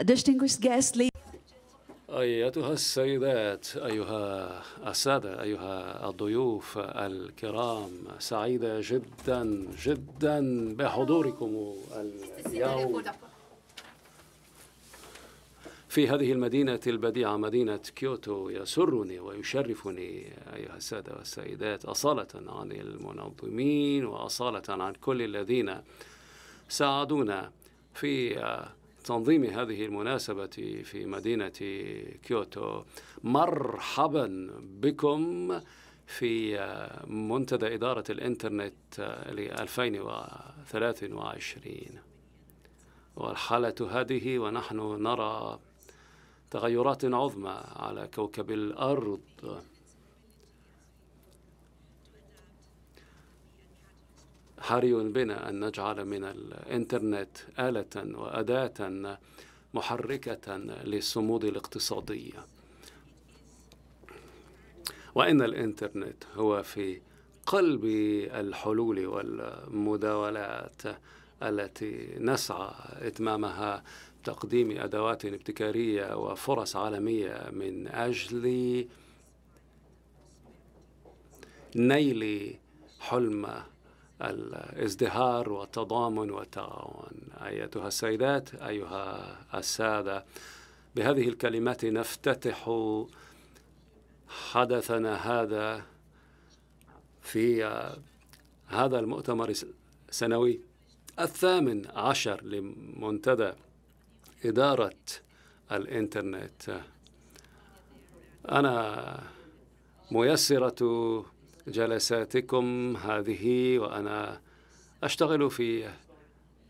Distinguished guests, ladies. أيتها السيدات أيها السادة أيها الضيوف الكرام سعيدة جدا جدا بحضوركم اليوم في هذه المدينة البديعة مدينة كيوتو يسرني ويشرفني أيها السادة والسيدات أصالة عن المنظمين وأصالة عن كل الذين ساعدونا في تنظيم هذه المناسبة في مدينة كيوتو مرحبا بكم في منتدى إدارة الإنترنت ل 2023 والحالة هذه ونحن نرى تغيرات عظمى على كوكب الأرض حري بنا أن نجعل من الإنترنت آلة وأداة محركة للصمود الاقتصادي وإن الإنترنت هو في قلب الحلول والمداولات التي نسعى إتمامها تقديم أدوات ابتكارية وفرص عالمية من أجل نيل حلم الازدهار والتضامن والتعاون ايتها السيدات ايها الساده بهذه الكلمات نفتتح حدثنا هذا في هذا المؤتمر السنوي الثامن عشر لمنتدى إدارة الإنترنت أنا ميسرة جلساتكم هذه وأنا أشتغل في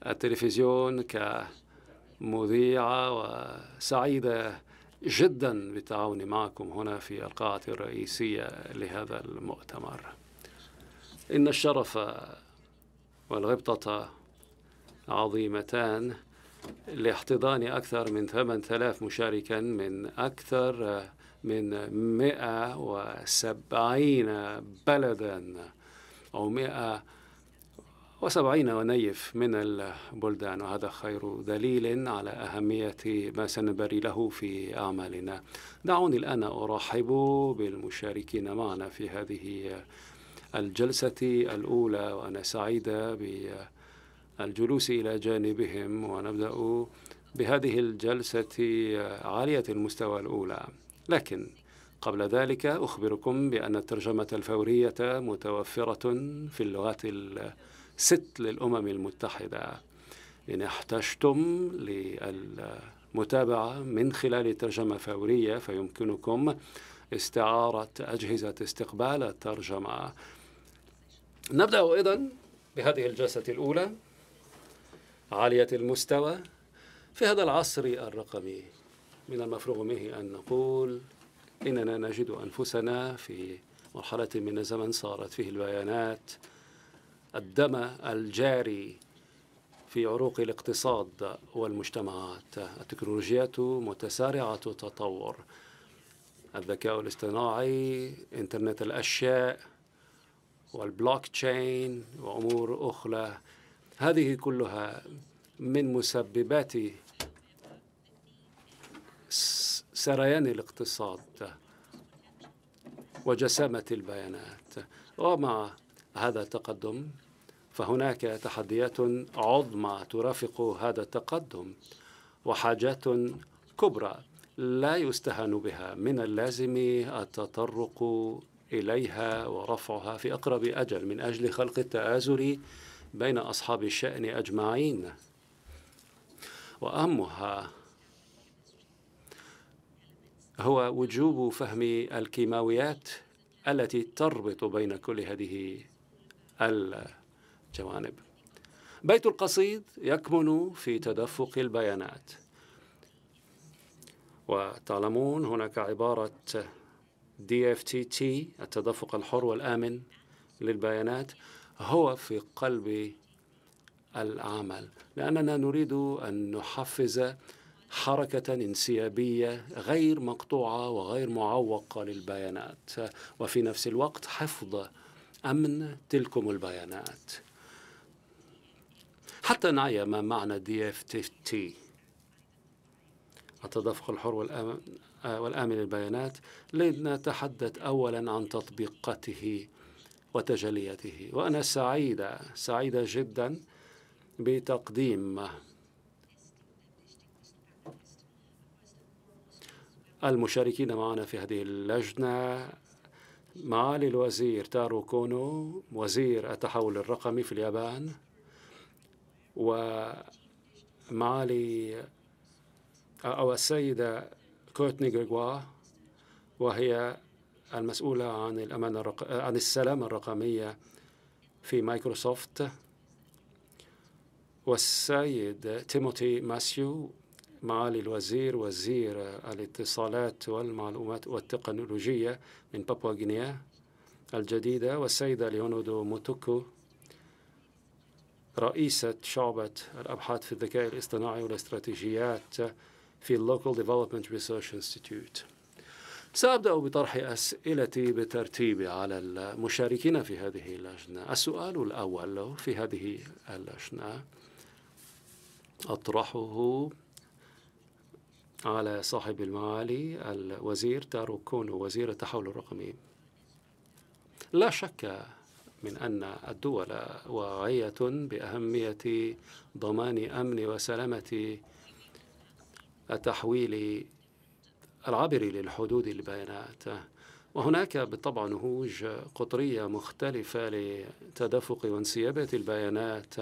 التلفزيون كمذيعة وسعيدة جدا بالتعاون معكم هنا في القاعة الرئيسية لهذا المؤتمر إن الشرف والغبطة عظيمتان لاحتضان أكثر من 8000 مشاركا من أكثر من 170 بلدا أو 170 ونيف من البلدان وهذا خير دليل على أهمية ما سنبري له في أعمالنا دعوني الآن أرحب بالمشاركين معنا في هذه الجلسة الأولى وأنا سعيدة بالجلوس إلى جانبهم ونبدأ بهذه الجلسة عالية المستوى الأولى لكن قبل ذلك أخبركم بأن الترجمة الفورية متوفرة في اللغات الست للأمم المتحدة إن احتجتم للمتابعة من خلال ترجمة فورية فيمكنكم استعارة أجهزة استقبال الترجمة نبدأ أيضا بهذه الجلسة الأولى عالية المستوى في هذا العصر الرقمي من المفروغ منه أن نقول إننا نجد أنفسنا في مرحلة من الزمن صارت فيه البيانات الدم الجاري في عروق الاقتصاد والمجتمعات التكنولوجيا متسارعة التطور الذكاء الاصطناعي إنترنت الأشياء والبلوك تشين وأمور أخرى هذه كلها من مسببات سريان الاقتصاد وجسامة البيانات ومع هذا التقدم فهناك تحديات عظمى ترافق هذا التقدم وحاجات كبرى لا يستهان بها من اللازم التطرق إليها ورفعها في أقرب أجل من أجل خلق التآزر بين أصحاب الشأن أجمعين وأهمها هو وجوب فهم الكيماويات التي تربط بين كل هذه الجوانب بيت القصيد يكمن في تدفق البيانات وتعلمون هناك عبارة DFTT التدفق الحر والآمن للبيانات هو في قلب العمل لأننا نريد أن نحفز حركة انسيابية غير مقطوعة وغير معوقة للبيانات وفي نفس الوقت حفظ أمن تلكم البيانات حتى نعي ما معنى دي اف تي تي التدفق الحر والأمن, والآمن للبيانات لنتحدث أولا عن تطبيقاته وتجلياته وأنا سعيدة سعيدة جدا بتقديم المشاركين معنا في هذه اللجنة معالي الوزير تارو كونو وزير التحول الرقمي في اليابان ومعالي أو السيدة كوتني غريغوا وهي المسؤولة عن الأمان الرق... عن السلامة الرقمية في مايكروسوفت والسيد تيموتي ماسيو معالي الوزير وزير الاتصالات والمعلومات والتكنولوجيا من بابوا غينيا الجديدة والسيدة ليونودو موتوكو رئيسة شعبة الأبحاث في الذكاء الاصطناعي والاستراتيجيات في Local Development Research Institute سأبدأ بطرح أسئلتي بترتيب على المشاركين في هذه اللجنة السؤال الأول في هذه اللجنة أطرحه على صاحب المعالي الوزير تارو كونو وزير التحول الرقمي لا شك من أن الدول واعية بأهمية ضمان أمن وسلامة التحويل العابر للحدود البيانات وهناك بالطبع نهوج قطرية مختلفة لتدفق وانسيابة البيانات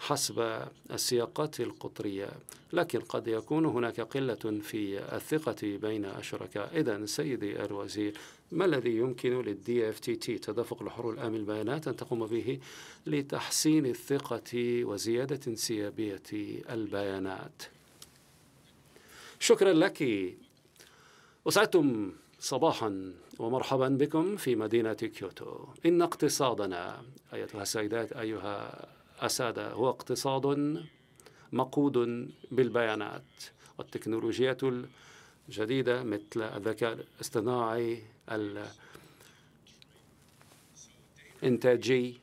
حسب السياقات القطرية لكن قد يكون هناك قلة في الثقة بين الشركاء إذا سيدي الوزير ما الذي يمكن للدي اف تي تي تدفق لحرور الأمن البيانات ان تقوم به لتحسين الثقه وزياده انسيابيه البيانات شكرا لك وسعدتم صباحا ومرحبا بكم في مدينه كيوتو ان اقتصادنا ايتها السيدات ايها أسادة هو اقتصاد مقود بالبيانات والتكنولوجيات الجديدة مثل الذكاء الاصطناعي الإنتاجي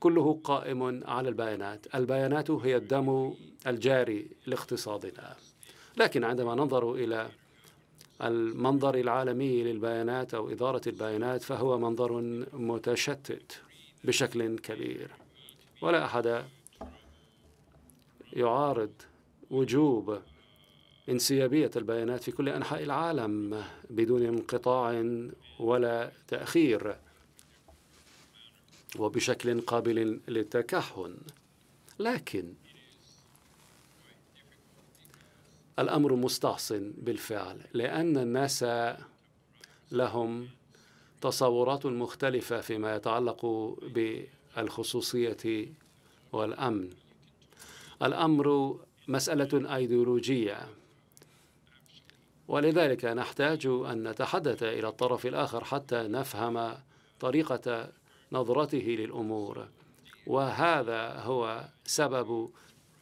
كله قائم على البيانات البيانات هي الدم الجاري لاقتصادنا لكن عندما ننظر إلى المنظر العالمي للبيانات أو إدارة البيانات فهو منظر متشتت بشكل كبير ولا أحد يعارض وجوب انسيابية البيانات في كل أنحاء العالم بدون انقطاع ولا تأخير وبشكل قابل للتكهن لكن الأمر مستعصٍ بالفعل لأن الناس لهم تصورات مختلفة فيما يتعلق بالخصوصية والأمن الأمر مسألة أيديولوجية ولذلك نحتاج أن نتحدث إلى الطرف الآخر حتى نفهم طريقة نظرته للأمور وهذا هو سبب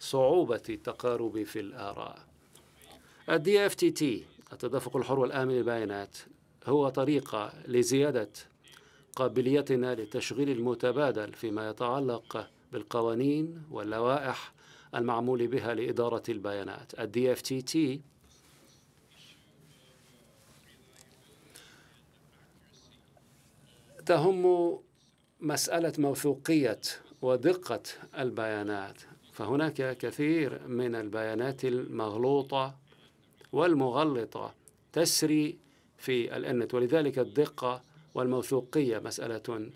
صعوبة التقارب في الآراء الدي اف تي تي التدفق الحر والآمن للبيانات هو طريقة لزيادة قابليتنا للتشغيل المتبادل فيما يتعلق بالقوانين واللوائح المعمول بها لإدارة البيانات الدي اف تي تي تهم مسألة موثوقية ودقة البيانات فهناك كثير من البيانات المغلوطة والمغلطة تسري في الإنت ولذلك الدقة والموثوقية مسألة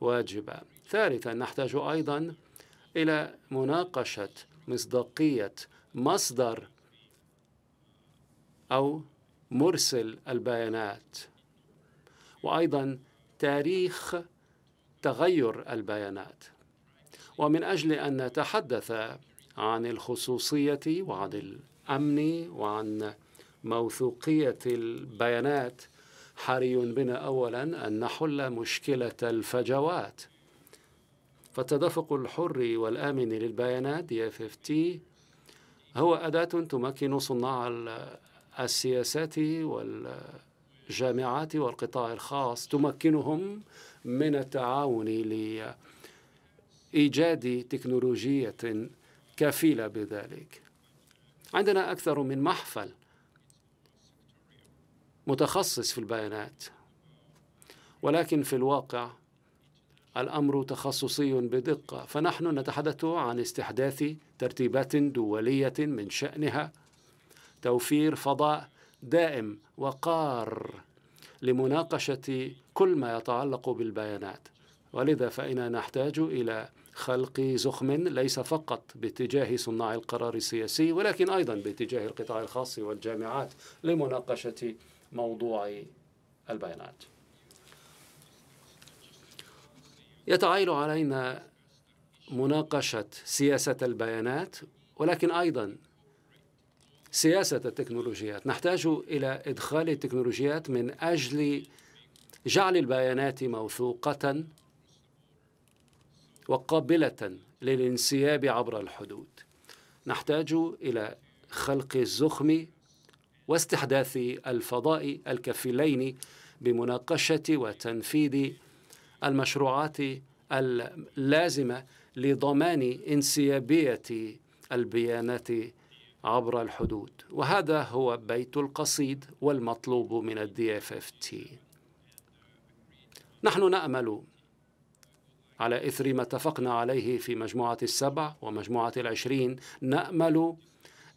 واجبة ثالثا نحتاج أيضا إلى مناقشة مصداقية مصدر أو مرسل البيانات وأيضا تاريخ تغير البيانات ومن أجل أن نتحدث عن الخصوصية وعن الأمن وعن موثوقية البيانات حري بنا أولا أن نحل مشكلة الفجوات فالتدفق الحر والآمن للبيانات DFFT هو أداة تمكن صناع السياسات والجامعات والقطاع الخاص تمكنهم من التعاون لإيجاد تكنولوجية كفيلة بذلك عندنا أكثر من محفل متخصص في البيانات ولكن في الواقع الامر تخصصي بدقه فنحن نتحدث عن استحداث ترتيبات دوليه من شانها توفير فضاء دائم وقار لمناقشه كل ما يتعلق بالبيانات ولذا فإننا نحتاج إلى خلق زخم ليس فقط باتجاه صناع القرار السياسي ولكن أيضا باتجاه القطاع الخاص والجامعات لمناقشة موضوع البيانات يتعايل علينا مناقشة سياسة البيانات ولكن أيضا سياسة التكنولوجيات نحتاج إلى إدخال التكنولوجيات من أجل جعل البيانات موثوقة وقابلة للانسياب عبر الحدود نحتاج إلى خلق الزخم واستحداث الفضاء الكفيلين بمناقشه وتنفيذ المشروعات اللازمه لضمان انسيابيه البيانات عبر الحدود وهذا هو بيت القصيد والمطلوب من الدي اف اف تي نحن نامل على إثر ما اتفقنا عليه في مجموعة السبع ومجموعة العشرين نأمل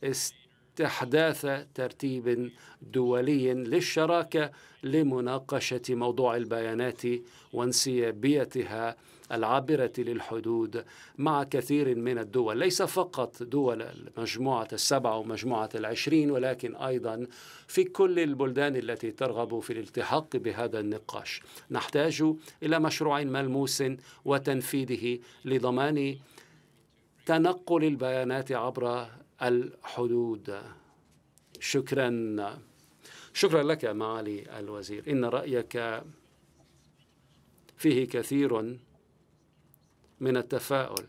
است استحداث ترتيب دولي للشراكه لمناقشه موضوع البيانات وانسيابيتها العابره للحدود مع كثير من الدول ليس فقط دول مجموعه السبعه ومجموعه العشرين ولكن ايضا في كل البلدان التي ترغب في الالتحاق بهذا النقاش نحتاج الى مشروع ملموس وتنفيذه لضمان تنقل البيانات عبر الحدود شكرا شكرا لك معالي الوزير إن رأيك فيه كثير من التفاؤل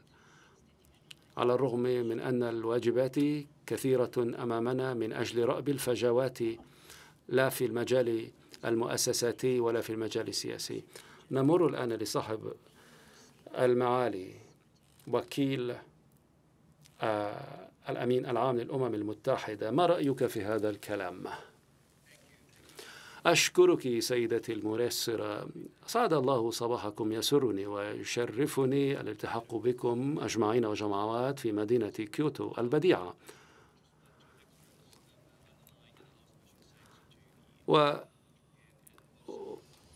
على الرغم من أن الواجبات كثيرة أمامنا من أجل رأب الفجوات لا في المجال المؤسساتي ولا في المجال السياسي نمر الآن لصاحب المعالي وكيل آه الأمين العام للأمم المتحدة ما رأيك في هذا الكلام؟ أشكرك سيدتي المرسرة سعد الله صباحكم يسرني ويشرفني الالتحاق بكم أجمعين وجماعات في مدينة كيوتو البديعة و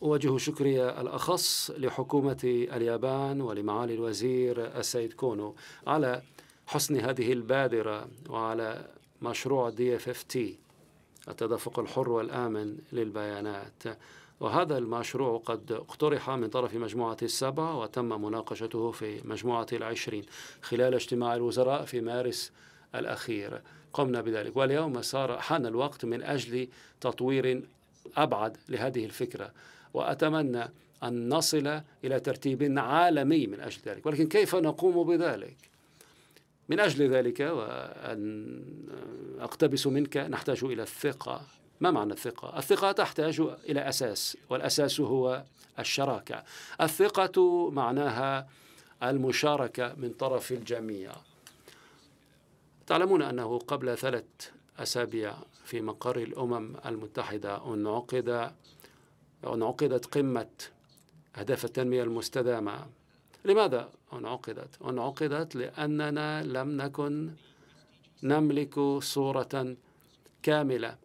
أوجه شكري الأخص لحكومة اليابان ولمعالي الوزير السيد كونو على حسن هذه البادرة وعلى مشروع دي اف اف تي التدفق الحر والآمن للبيانات وهذا المشروع قد اقترح من طرف مجموعة السبعة وتم مناقشته في مجموعة العشرين خلال اجتماع الوزراء في مارس الأخير قمنا بذلك واليوم صار حان الوقت من أجل تطوير أبعد لهذه الفكرة وأتمنى أن نصل إلى ترتيب عالمي من أجل ذلك ولكن كيف نقوم بذلك؟ من أجل ذلك وأن أقتبس منك نحتاج إلى الثقة ما معنى الثقة؟ الثقة تحتاج إلى أساس والأساس هو الشراكة الثقة معناها المشاركة من طرف الجميع تعلمون أنه قبل ثلاث أسابيع في مقر الأمم المتحدة انعقد انعقدت قمة أهداف التنمية المستدامة لماذا انعقدت؟ انعقدت لأننا لم نكن نملك صورة كاملة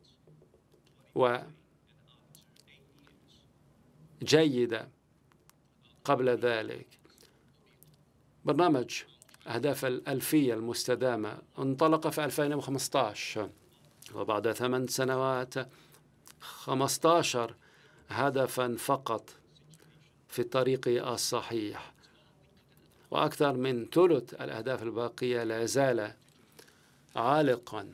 وجيدة قبل ذلك برنامج أهداف الألفية المستدامة انطلق في 2015 وبعد ثمان سنوات 15 هدفا فقط في الطريق الصحيح وأكثر من ثلث الأهداف الباقية لا زال عالقا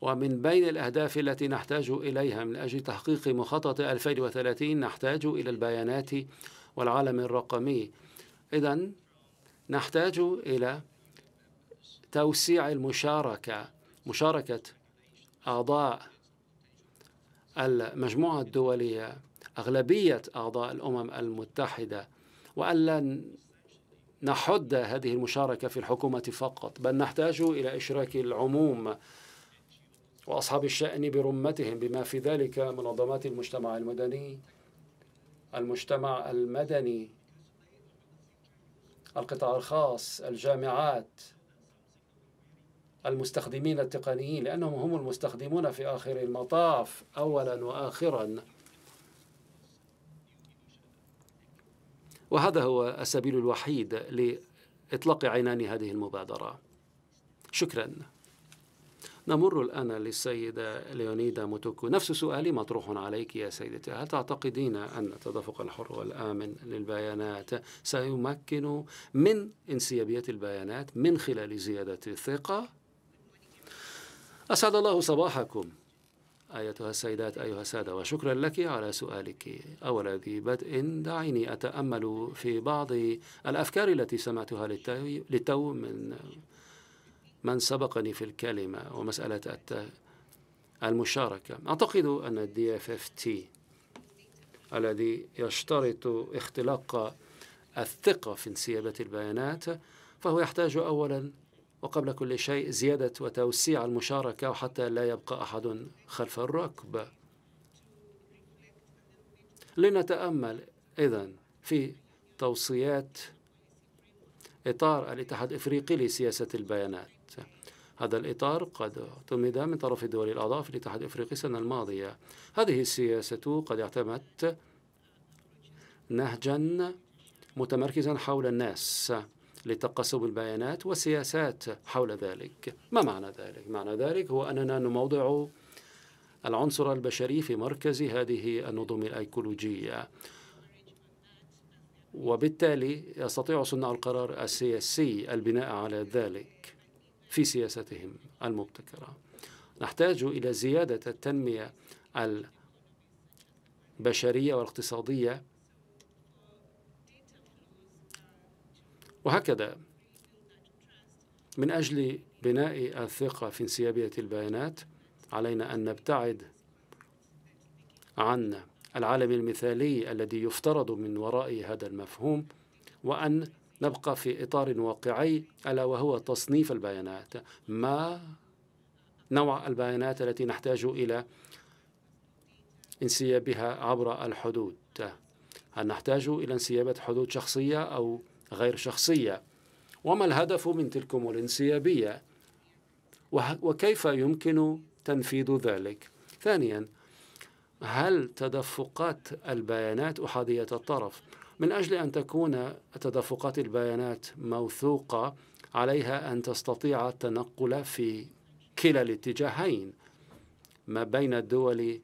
ومن بين الأهداف التي نحتاج إليها من أجل تحقيق مخطط 2030 نحتاج إلى البيانات والعالم الرقمي إذا نحتاج إلى توسيع المشاركة مشاركة أعضاء المجموعة الدولية أغلبية أعضاء الأمم المتحدة وألا نحد هذه المشاركة في الحكومة فقط بل نحتاج إلى إشراك العموم وأصحاب الشأن برمتهم بما في ذلك منظمات المجتمع المدني المجتمع المدني القطاع الخاص الجامعات المستخدمين التقنيين لأنهم هم المستخدمون في آخر المطاف أولا وآخرا وهذا هو السبيل الوحيد لإطلاق عينان هذه المبادرة شكرا نمر الآن للسيدة ليونيدا موتوكو نفس سؤالي مطروح عليك يا سيدتي هل تعتقدين أن التدفق الحر والآمن للبيانات سيمكن من انسيابية البيانات من خلال زيادة الثقة؟ أسعد الله صباحكم أيتها السيدات أيها السادة وشكرا لك على سؤالك أولا ذي بدء دعيني أتأمل في بعض الأفكار التي سمعتها للتو من من سبقني في الكلمة ومسألة المشاركة أعتقد أن الدي اف اف تي الذي يشترط اختلاق الثقة في انسيابة البيانات فهو يحتاج أولا وقبل كل شيء زيادة وتوسيع المشاركة وحتى لا يبقى أحد خلف الركب لنتأمل إذا في توصيات إطار الاتحاد الإفريقي لسياسة البيانات هذا الإطار قد اعتمد من طرف الدول الأعضاء في الاتحاد الإفريقي السنة الماضية هذه السياسة قد اعتمدت نهجا متمركزا حول الناس لتقسم البيانات وسياسات حول ذلك ما معنى ذلك؟ معنى ذلك هو أننا نوضع العنصر البشري في مركز هذه النظم الأيكولوجية وبالتالي يستطيع صناع القرار السياسي البناء على ذلك في سياستهم المبتكرة نحتاج إلى زيادة التنمية البشرية والاقتصادية وهكذا من أجل بناء الثقة في انسيابية البيانات علينا أن نبتعد عن العالم المثالي الذي يفترض من وراء هذا المفهوم وأن نبقى في إطار واقعي ألا وهو تصنيف البيانات ما نوع البيانات التي نحتاج إلى انسيابها عبر الحدود هل نحتاج إلى انسيابة حدود شخصية أو غير شخصية وما الهدف من تلكم الانسيابية وكيف يمكن تنفيذ ذلك ثانيا هل تدفقات البيانات أحادية الطرف من أجل أن تكون تدفقات البيانات موثوقة عليها أن تستطيع التنقل في كلا الاتجاهين ما بين الدول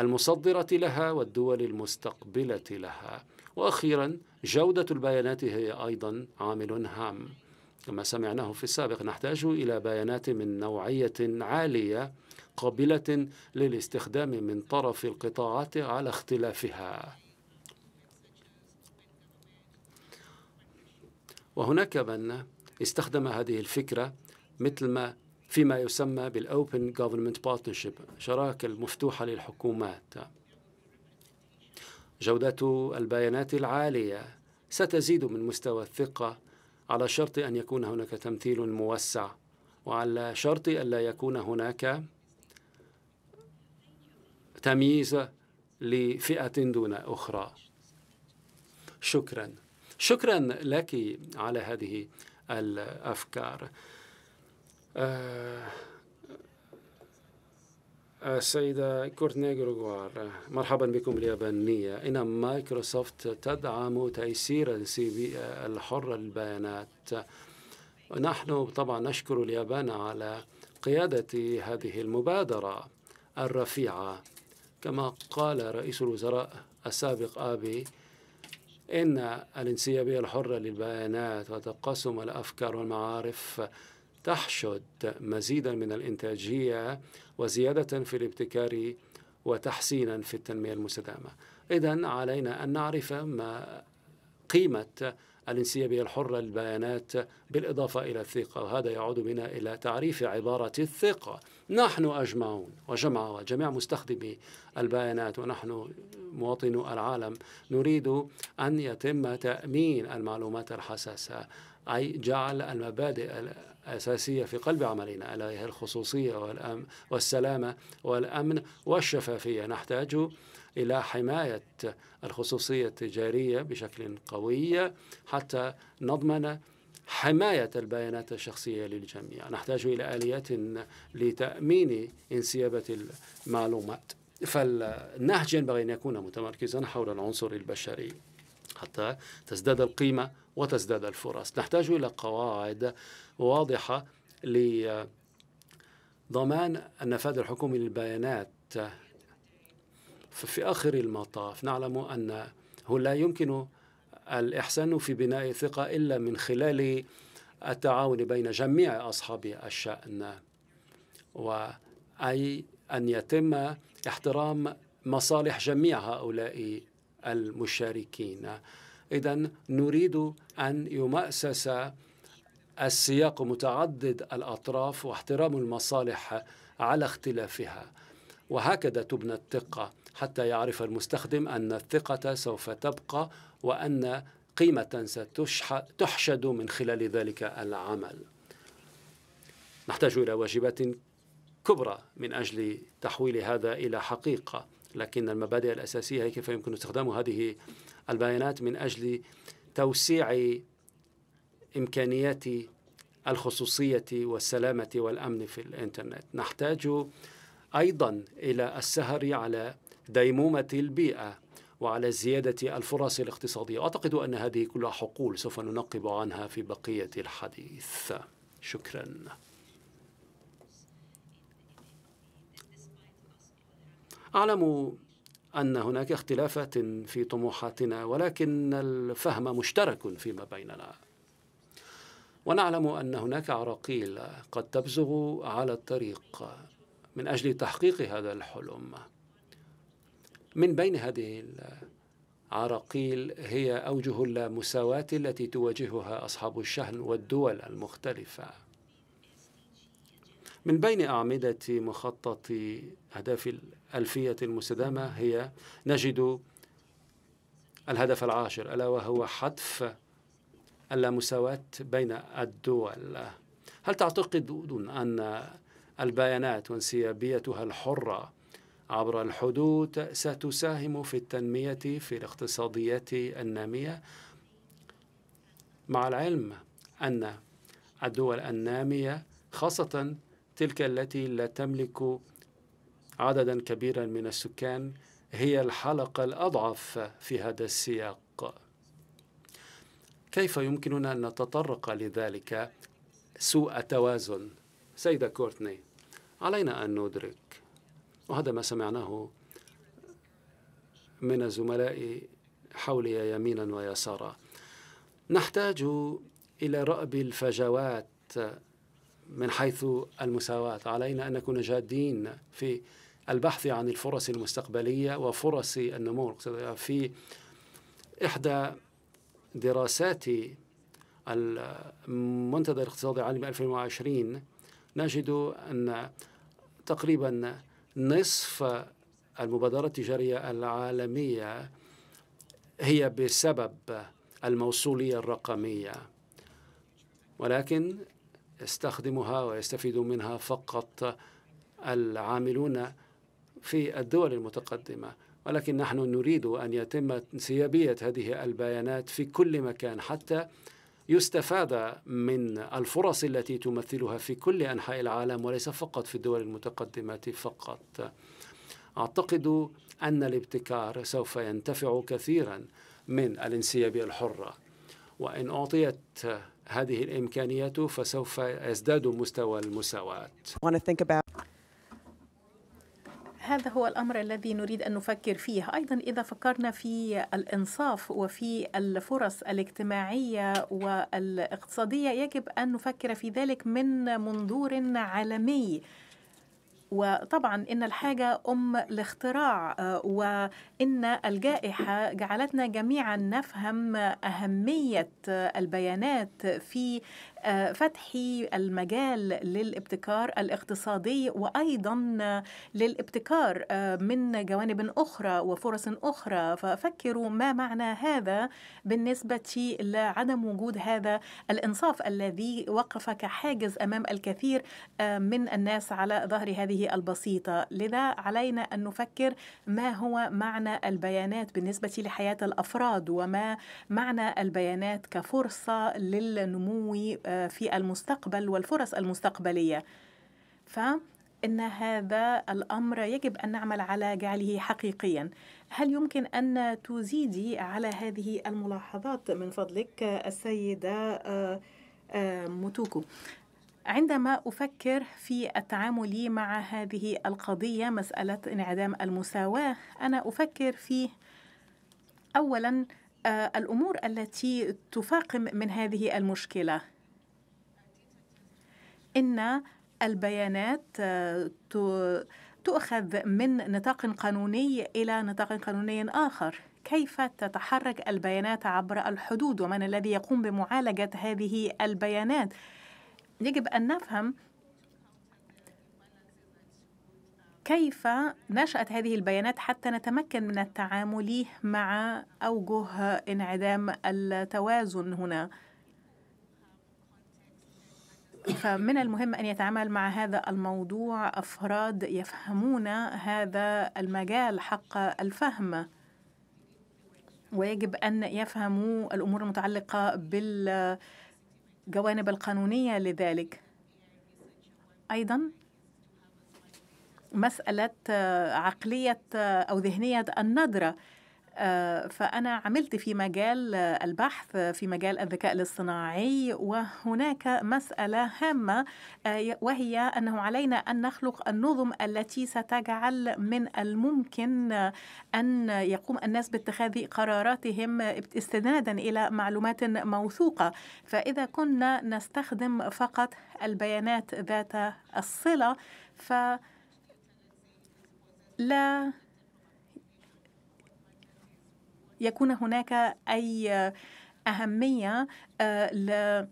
المصدرة لها والدول المستقبلة لها واخيرا جوده البيانات هي ايضا عامل هام كما سمعناه في السابق نحتاج الى بيانات من نوعيه عاليه قابله للاستخدام من طرف القطاعات على اختلافها وهناك من استخدم هذه الفكره مثل ما فيما يسمى بالاوبن government partnership شراكه المفتوحه للحكومات جودة البيانات العالية ستزيد من مستوى الثقة على شرط أن يكون هناك تمثيل موسع وعلى شرط ألا يكون هناك تمييز لفئة دون أخرى شكرا شكرا لك على هذه الأفكار آه السيدة كورتني غروغوار مرحبا بكم اليابانية إن مايكروسوفت تدعم تيسير البيئة الحرة للبيانات نحن طبعا نشكر اليابان على قيادة هذه المبادرة الرفيعة كما قال رئيس الوزراء السابق آبي إن الانسيابية الحرة للبيانات وتقاسم الأفكار والمعارف تحشد مزيدا من الإنتاجية وزيادة في الابتكار وتحسينا في التنمية المستدامة إذا علينا أن نعرف ما قيمة الانسيابية الحرة للبيانات بالإضافة إلى الثقة وهذا يعود بنا إلى تعريف عبارة الثقة نحن أجمعون وجمع وجميع مستخدمي البيانات ونحن مواطنو العالم نريد أن يتم تأمين المعلومات الحساسة أي جعل المبادئ أساسية في قلب عملنا ألا هي الخصوصية والأمن والسلامة والأمن والشفافية نحتاج إلى حماية الخصوصية التجارية بشكل قوي حتى نضمن حماية البيانات الشخصية للجميع نحتاج إلى آليات لتأمين انسيابة المعلومات فالنهج ينبغي أن يكون متمركزا حول العنصر البشري حتى تزداد القيمة وتزداد الفرص نحتاج إلى قواعد واضحة لضمان النفاذ الحكومي للبيانات في آخر المطاف نعلم أنه لا يمكن الإحسان في بناء الثقة إلا من خلال التعاون بين جميع أصحاب الشأن وأي أن يتم احترام مصالح جميع هؤلاء المشاركين إذا نريد أن يمأسس السياق متعدد الأطراف واحترام المصالح على اختلافها وهكذا تبنى الثقة حتى يعرف المستخدم أن الثقة سوف تبقى وأن قيمة ستحشد من خلال ذلك العمل نحتاج إلى واجبات كبرى من أجل تحويل هذا إلى حقيقة لكن المبادئ الأساسية هي كيف يمكن استخدام هذه البيانات من أجل توسيع إمكانيات الخصوصية والسلامة والأمن في الإنترنت نحتاج أيضا إلى السهر على ديمومة البيئة وعلى زيادة الفرص الاقتصادية أعتقد أن هذه كلها حقول سوف ننقب عنها في بقية الحديث شكرا أعلم أن هناك اختلافات في طموحاتنا ولكن الفهم مشترك فيما بيننا ونعلم أن هناك عراقيل قد تبزغ على الطريق من أجل تحقيق هذا الحلم من بين هذه العراقيل هي أوجه اللامساواة التي تواجهها أصحاب الشهن والدول المختلفة من بين أعمدة مخطط أهداف الألفية المستدامة هي نجد الهدف العاشر ألا وهو حذف اللامساواة بين الدول هل تعتقدون أن البيانات وانسيابيتها الحرة عبر الحدود ستساهم في التنمية في الاقتصاديات النامية مع العلم أن الدول النامية خاصة تلك التي لا تملك عددا كبيرا من السكان هي الحلقة الأضعف في هذا السياق كيف يمكننا أن نتطرق لذلك سوء توازن سيدة كورتني علينا أن ندرك وهذا ما سمعناه من الزملاء حولي يمينا ويسارا نحتاج إلى رأب الفجوات من حيث المساواة علينا أن نكون جادين في البحث عن الفرص المستقبلية وفرص النمو في إحدى دراسات المنتدى الاقتصادي العالمي 2020 نجد أن تقريبا نصف المبادرة التجارية العالمية هي بسبب الموصولية الرقمية ولكن يستخدمها ويستفيد منها فقط العاملون في الدول المتقدمه ولكن نحن نريد ان يتم انسيابيه هذه البيانات في كل مكان حتى يستفاد من الفرص التي تمثلها في كل انحاء العالم وليس فقط في الدول المتقدمه فقط. اعتقد ان الابتكار سوف ينتفع كثيرا من الانسيابيه الحره وان اعطيت هذه الإمكانيات فسوف يزداد مستوى المساواة هذا هو الأمر الذي نريد أن نفكر فيه أيضا إذا فكرنا في الإنصاف وفي الفرص الاجتماعية والاقتصادية يجب أن نفكر في ذلك من منظور عالمي وطبعا ان الحاجه ام الاختراع آه، وان الجائحه جعلتنا جميعا نفهم اهميه البيانات في آه، فتح المجال للابتكار الاقتصادي وايضا للابتكار آه، من جوانب اخرى وفرص اخرى ففكروا ما معنى هذا بالنسبه لعدم وجود هذا الانصاف الذي وقف كحاجز امام الكثير آه، من الناس على ظهر هذه البسيطه لذا علينا ان نفكر ما هو معنى البيانات بالنسبه لحياه الافراد وما معنى البيانات كفرصه للنمو في المستقبل والفرص المستقبليه فان هذا الامر يجب ان نعمل على جعله حقيقيا هل يمكن ان تزيدي على هذه الملاحظات من فضلك السيده آه، آه، موتوكو عندما افكر في التعامل مع هذه القضيه مساله انعدام المساواه انا افكر في اولا آه، الامور التي تفاقم من هذه المشكله ان البيانات آه، تؤخذ من نطاق قانوني الى نطاق قانوني اخر كيف تتحرك البيانات عبر الحدود ومن الذي يقوم بمعالجه هذه البيانات يجب ان نفهم كيف نشأت هذه البيانات حتى نتمكن من التعامل مع أوجه انعدام التوازن هنا فمن المهم أن يتعامل مع هذا الموضوع أفراد يفهمون هذا المجال حق الفهم ويجب أن يفهموا الأمور المتعلقة بالجوانب القانونية لذلك أيضا مسألة عقلية أو ذهنية النظرة آه، فأنا عملت في مجال البحث في مجال الذكاء الاصطناعي وهناك مسألة هامة آه، وهي أنه علينا أن نخلق النظم التي ستجعل من الممكن أن يقوم الناس باتخاذ قراراتهم استنادا إلى معلومات موثوقة فإذا كنا نستخدم فقط البيانات ذات الصلة ف لا يكون هناك أي أهمية آه،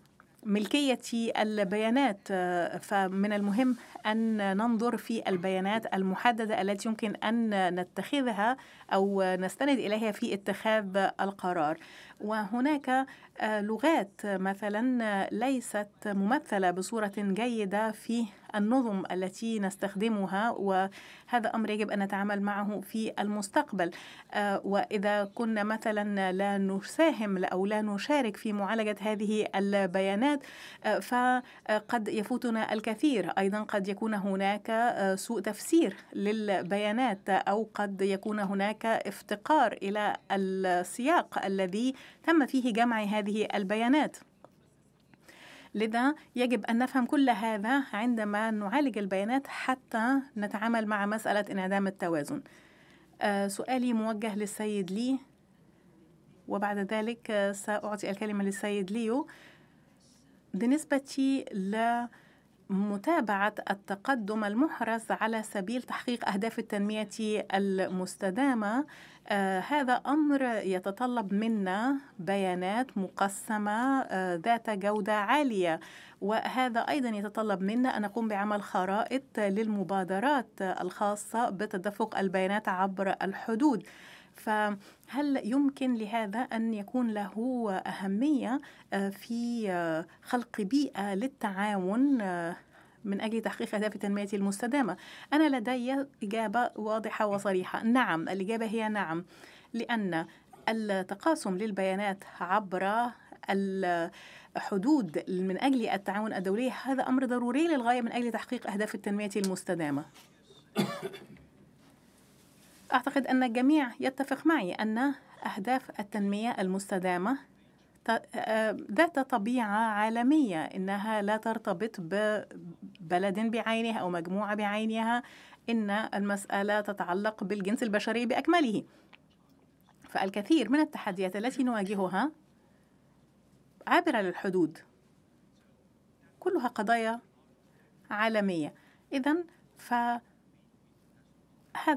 ملكية البيانات آه، فمن المهم أن ننظر في البيانات المحددة التي يمكن أن نتخذها أو نستند إليها في اتخاذ القرار وهناك آه، لغات مثلا ليست ممثله بصوره جيده في النظم التي نستخدمها وهذا امر يجب ان نتعامل معه في المستقبل آه، واذا كنا مثلا لا نساهم او لا نشارك في معالجه هذه البيانات آه، فقد يفوتنا الكثير ايضا قد يكون هناك سوء تفسير للبيانات او قد يكون هناك افتقار الى السياق الذي تم فيه جمع هذه البيانات لذا يجب أن نفهم كل هذا عندما نعالج البيانات حتى نتعامل مع مسألة انعدام التوازن آه، سؤالي موجه للسيد لي وبعد ذلك آه، سأعطي الكلمة للسيد ليو بالنسبة لمتابعة التقدم المحرز على سبيل تحقيق أهداف التنمية المستدامة آه، هذا أمر يتطلب منا بيانات مقسمة آه، ذات جودة عالية وهذا أيضا يتطلب منا أن نقوم بعمل خرائط للمبادرات الخاصة بتدفق البيانات عبر الحدود فهل يمكن لهذا أن يكون له أهمية آه، في خلق بيئة للتعاون من أجل تحقيق أهداف التنمية المستدامة أنا لدي إجابة واضحة وصريحة نعم الإجابة هي نعم لأن التقاسم للبيانات عبر الحدود من أجل التعاون الدولي هذا أمر ضروري للغاية من أجل تحقيق أهداف التنمية المستدامة أعتقد أن الجميع يتفق معي أن أهداف التنمية المستدامة ذات طبيعة عالمية إنها لا ترتبط ببلد بعينها أو مجموعة بعينها إن المسألة تتعلق بالجنس البشري بأكمله فالكثير من التحديات التي نواجهها عابرة للحدود كلها قضايا عالمية إذا فهذا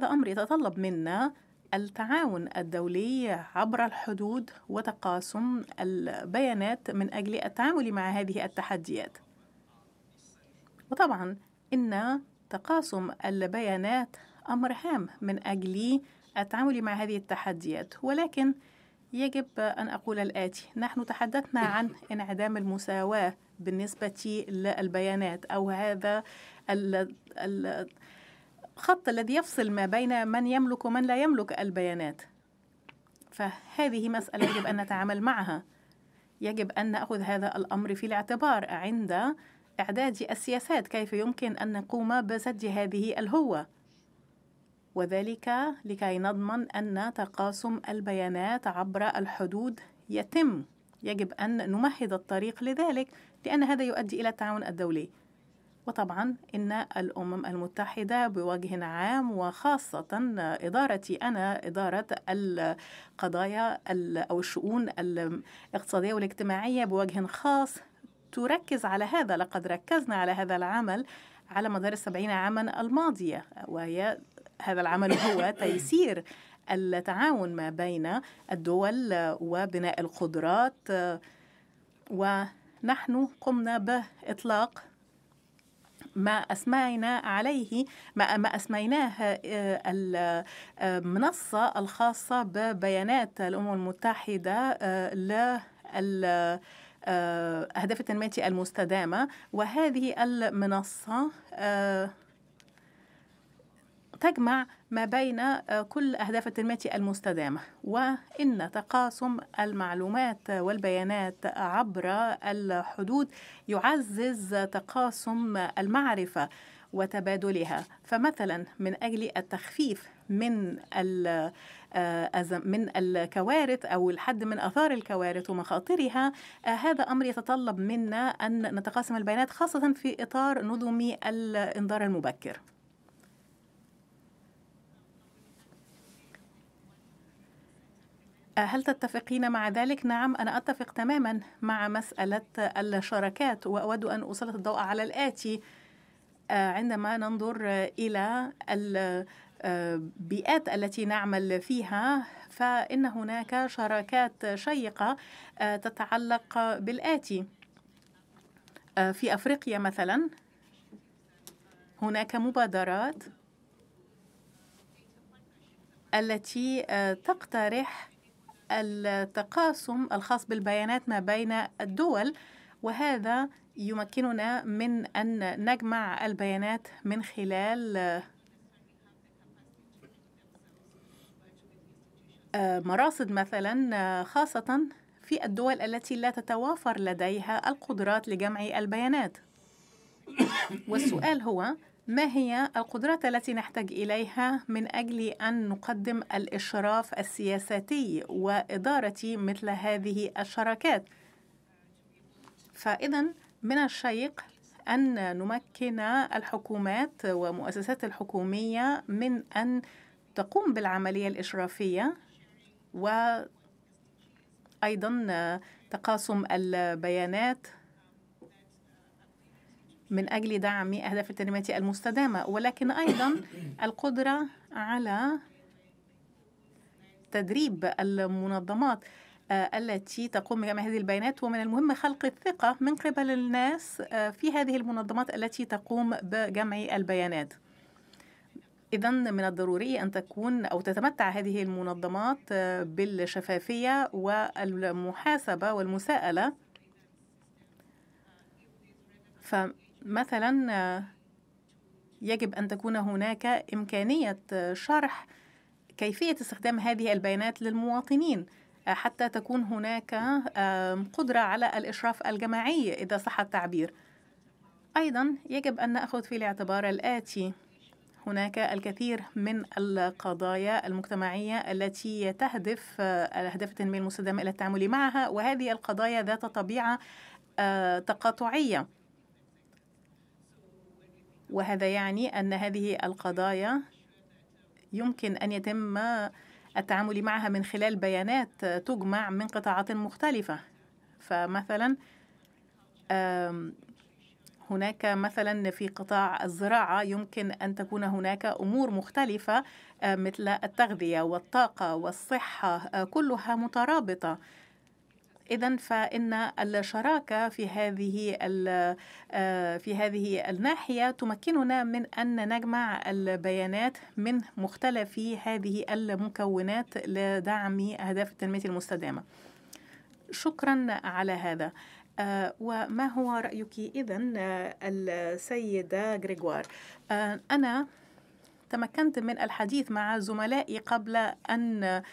أمر يتطلب منا التعاون الدولي عبر الحدود وتقاسم البيانات من أجل التعامل مع هذه التحديات وطبعا إن تقاسم البيانات أمر هام من أجل التعامل مع هذه التحديات ولكن يجب أن أقول الآتي نحن تحدثنا إيه. عن انعدام المساواة بالنسبة للبيانات أو هذا ال ال الخط الذي يفصل ما بين من يملك ومن لا يملك البيانات فهذه مسألة يجب أن نتعامل معها يجب أن نأخذ هذا الأمر في الاعتبار عند إعداد السياسات كيف يمكن أن نقوم بسد هذه الهوة وذلك لكي نضمن أن تقاسم البيانات عبر الحدود يتم يجب أن نمهد الطريق لذلك لأن هذا يؤدي إلى التعاون الدولي وطبعا إن الأمم المتحدة بوجه عام وخاصة إدارتي أنا إدارة القضايا أو الشؤون الاقتصادية والاجتماعية بوجه خاص تركز على هذا لقد ركزنا على هذا العمل على مدار السبعين عاما الماضية وهي هذا العمل هو تيسير التعاون ما بين الدول وبناء القدرات ونحن قمنا بإطلاق ما أسمينا عليه ما, ما أسميناه المنصة آه، آه، الخاصة ببيانات الأمم المتحدة لل آه، أهداف التنمية المستدامة وهذه المنصة تجمع ما بين آه، كل أهداف التنمية المستدامة وإن تقاسم المعلومات والبيانات عبر الحدود يعزز تقاسم المعرفة وتبادلها فمثلا من أجل التخفيف من آه، من الكوارث او الحد من اثار الكوارث ومخاطرها آه، هذا امر يتطلب منا ان نتقاسم البيانات خاصه في اطار نظم الانذار المبكر هل تتفقين مع ذلك؟ نعم أنا أتفق تماما مع مسألة الشراكات وأود أن أسلط الضوء على الآتي آه، عندما ننظر إلى آه، البيئات التي نعمل فيها فإن هناك شراكات شيقة آه، تتعلق بالآتي في أفريقيا مثلا هناك مبادرات التي تقترح التقاسم الخاص بالبيانات ما بين الدول وهذا يمكننا من أن نجمع البيانات من خلال آه، مراصد مثلا آه، خاصة في الدول التي لا تتوافر لديها القدرات لجمع البيانات والسؤال هو ما هي القدرات التي نحتاج إليها من أجل أن نقدم الإشراف السياساتي وإدارة مثل هذه الشراكات؟ فإذا من الشيق أن نمكن الحكومات ومؤسسات الحكومية من أن تقوم بالعملية الإشرافية وأيضا تقاسم البيانات من أجل دعم أهداف التنمية المستدامة ولكن أيضا القدرة على تدريب المنظمات آه، التي تقوم بجمع هذه البيانات ومن المهم خلق الثقة من قبل الناس آه، في هذه المنظمات التي تقوم بجمع البيانات إذا من الضروري أن تكون أو تتمتع هذه المنظمات آه، بالشفافية والمحاسبة والمساءلة مثلا يجب أن تكون هناك إمكانية شرح كيفية استخدام هذه البيانات للمواطنين حتى تكون هناك قدرة على الإشراف الجماعي إذا صح التعبير أيضا يجب أن نأخذ في الاعتبار الآتي هناك الكثير من القضايا المجتمعية التي تهدف آه، الاهداف التنمية المستدامة إلى التعامل معها وهذه القضايا ذات طبيعة آه، تقاطعية وهذا يعني أن هذه القضايا يمكن أن يتم التعامل معها من خلال بيانات تجمع من قطاعات مختلفة فمثلا هناك مثلا في قطاع الزراعة يمكن أن تكون هناك أمور مختلفة آه، مثل التغذية والطاقة والصحة آه، كلها مترابطة إذا فإن الشراكة في هذه آه، في هذه الناحية تمكننا من أن نجمع البيانات من مختلف هذه المكونات لدعم أهداف التنمية المستدامة. شكرا على هذا. آه، وما هو رأيك إذا آه، السيدة غريغوار أنا تمكنت من الحديث مع زملائي قبل أن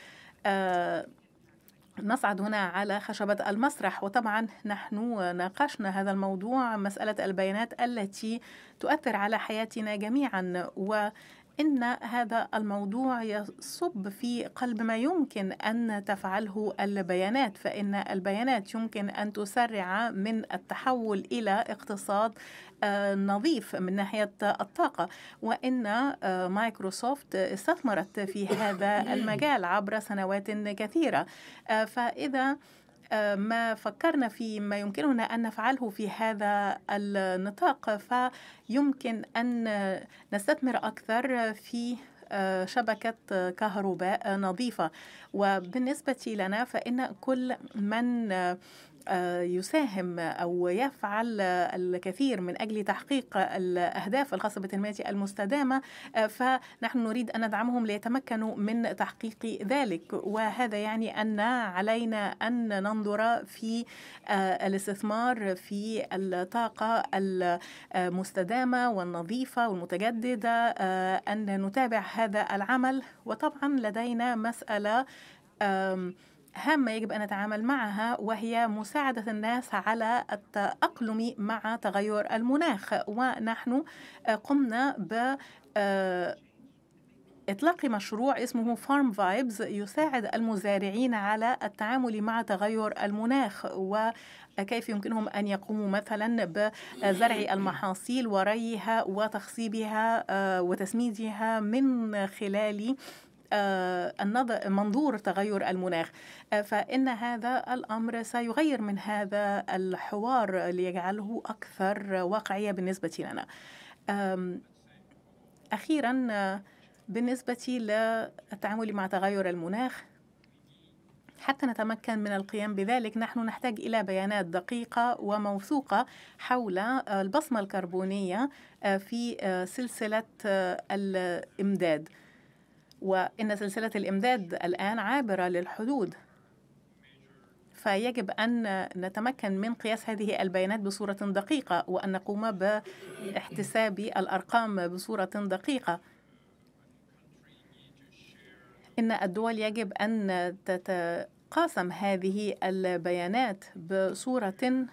نصعد هنا على خشبة المسرح وطبعا نحن ناقشنا هذا الموضوع مسألة البيانات التي تؤثر على حياتنا جميعا وإن هذا الموضوع يصب في قلب ما يمكن أن تفعله البيانات فإن البيانات يمكن أن تسرع من التحول إلى اقتصاد نظيف من ناحية الطاقة وإن آه، مايكروسوفت استثمرت في هذا المجال عبر سنوات كثيرة آه، فإذا آه، ما فكرنا في ما يمكننا أن نفعله في هذا النطاق فيمكن أن نستثمر أكثر في شبكة كهرباء نظيفة وبالنسبة لنا فإن كل من آه، يساهم أو يفعل الكثير من أجل تحقيق الأهداف الخاصة بالتنمية المستدامة آه، فنحن نريد أن ندعمهم ليتمكنوا من تحقيق ذلك وهذا يعني أن علينا أن ننظر في آه، الاستثمار في الطاقة المستدامة والنظيفة والمتجددة أن نتابع هذا العمل وطبعا لدينا مسألة هامة يجب أن نتعامل معها وهي مساعدة الناس على التأقلم مع تغير المناخ ونحن آه، قمنا ب آه، إطلاق مشروع اسمه فارم فايبز يساعد المزارعين على التعامل مع تغير المناخ وكيف يمكنهم أن يقوموا مثلا بزرع المحاصيل وريها وتخصيبها آه، وتسميدها من خلال آه، منظور تغير المناخ آه، فإن هذا الأمر سيغير من هذا الحوار ليجعله أكثر واقعية بالنسبة لنا أخيرا آه، بالنسبة للتعامل مع تغير المناخ حتى نتمكن من القيام بذلك نحن نحتاج الى بيانات دقيقه وموثوقه حول البصمه الكربونيه في سلسله الامداد وإن سلسلة الإمداد الآن عابرة للحدود فيجب أن نتمكن من قياس هذه البيانات بصورة دقيقة وأن نقوم باحتساب الأرقام بصورة دقيقة إن الدول يجب أن تتقاسم هذه البيانات بصورة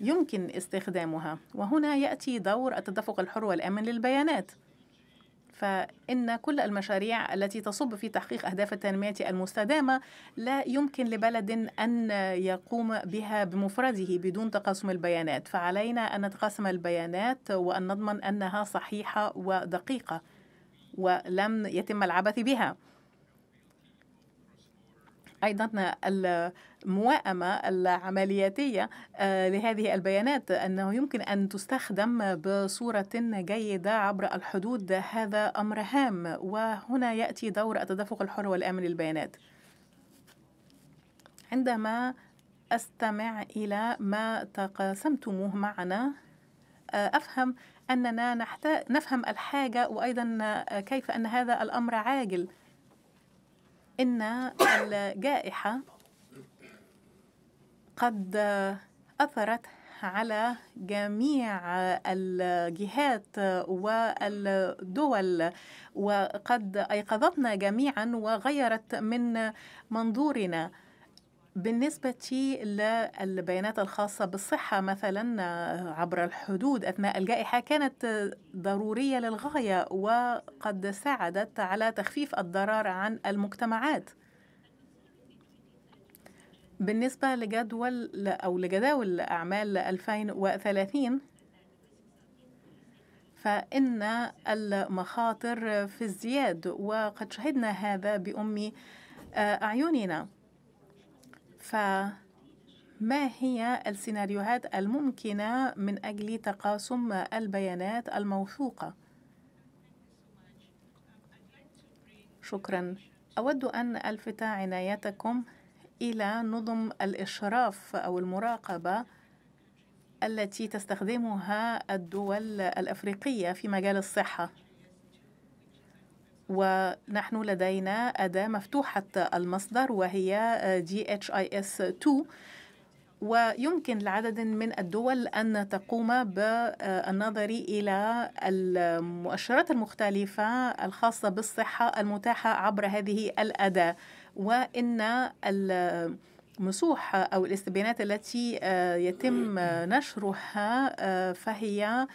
يمكن استخدامها وهنا يأتي دور التدفق الحر والآمن للبيانات فإن كل المشاريع التي تصب في تحقيق أهداف التنمية المستدامة لا يمكن لبلد أن يقوم بها بمفرده بدون تقاسم البيانات فعلينا أن نتقاسم البيانات وأن نضمن أنها صحيحة ودقيقة ولم يتم العبث بها أيضا الموائمة العملياتية آه، لهذه البيانات أنه يمكن أن تستخدم بصورة جيدة عبر الحدود هذا أمر هام وهنا يأتي دور التدفق الحر والآمن للبيانات عندما أستمع إلى ما تقاسمتموه معنا آه، أفهم أننا نحتاج نفهم الحاجة وأيضا آه، كيف أن هذا الأمر عاجل إن الجائحة قد أثرت على جميع الجهات والدول وقد أيقظتنا جميعا وغيرت من منظورنا بالنسبة للبيانات الخاصة بالصحة مثلا آه، عبر الحدود أثناء الجائحة كانت ضرورية للغاية وقد ساعدت على تخفيف الضرر عن المجتمعات بالنسبة لجدول أو لجداول أعمال 2030 فإن المخاطر في ازدياد وقد شهدنا هذا بأم آه، أعيننا فما هي السيناريوهات الممكنة من أجل تقاسم البيانات الموثوقة؟ شكرا أود أن ألفت عنايتكم إلى نظم الإشراف أو المراقبة التي تستخدمها الدول الأفريقية في مجال الصحة ونحن لدينا أداة مفتوحة المصدر وهي dhis 2 ويمكن لعدد من الدول أن تقوم بالنظر إلى المؤشرات المختلفة الخاصة بالصحة المتاحة عبر هذه الأداة وإن المسوح أو الاستبيانات التي يتم نشرها فهي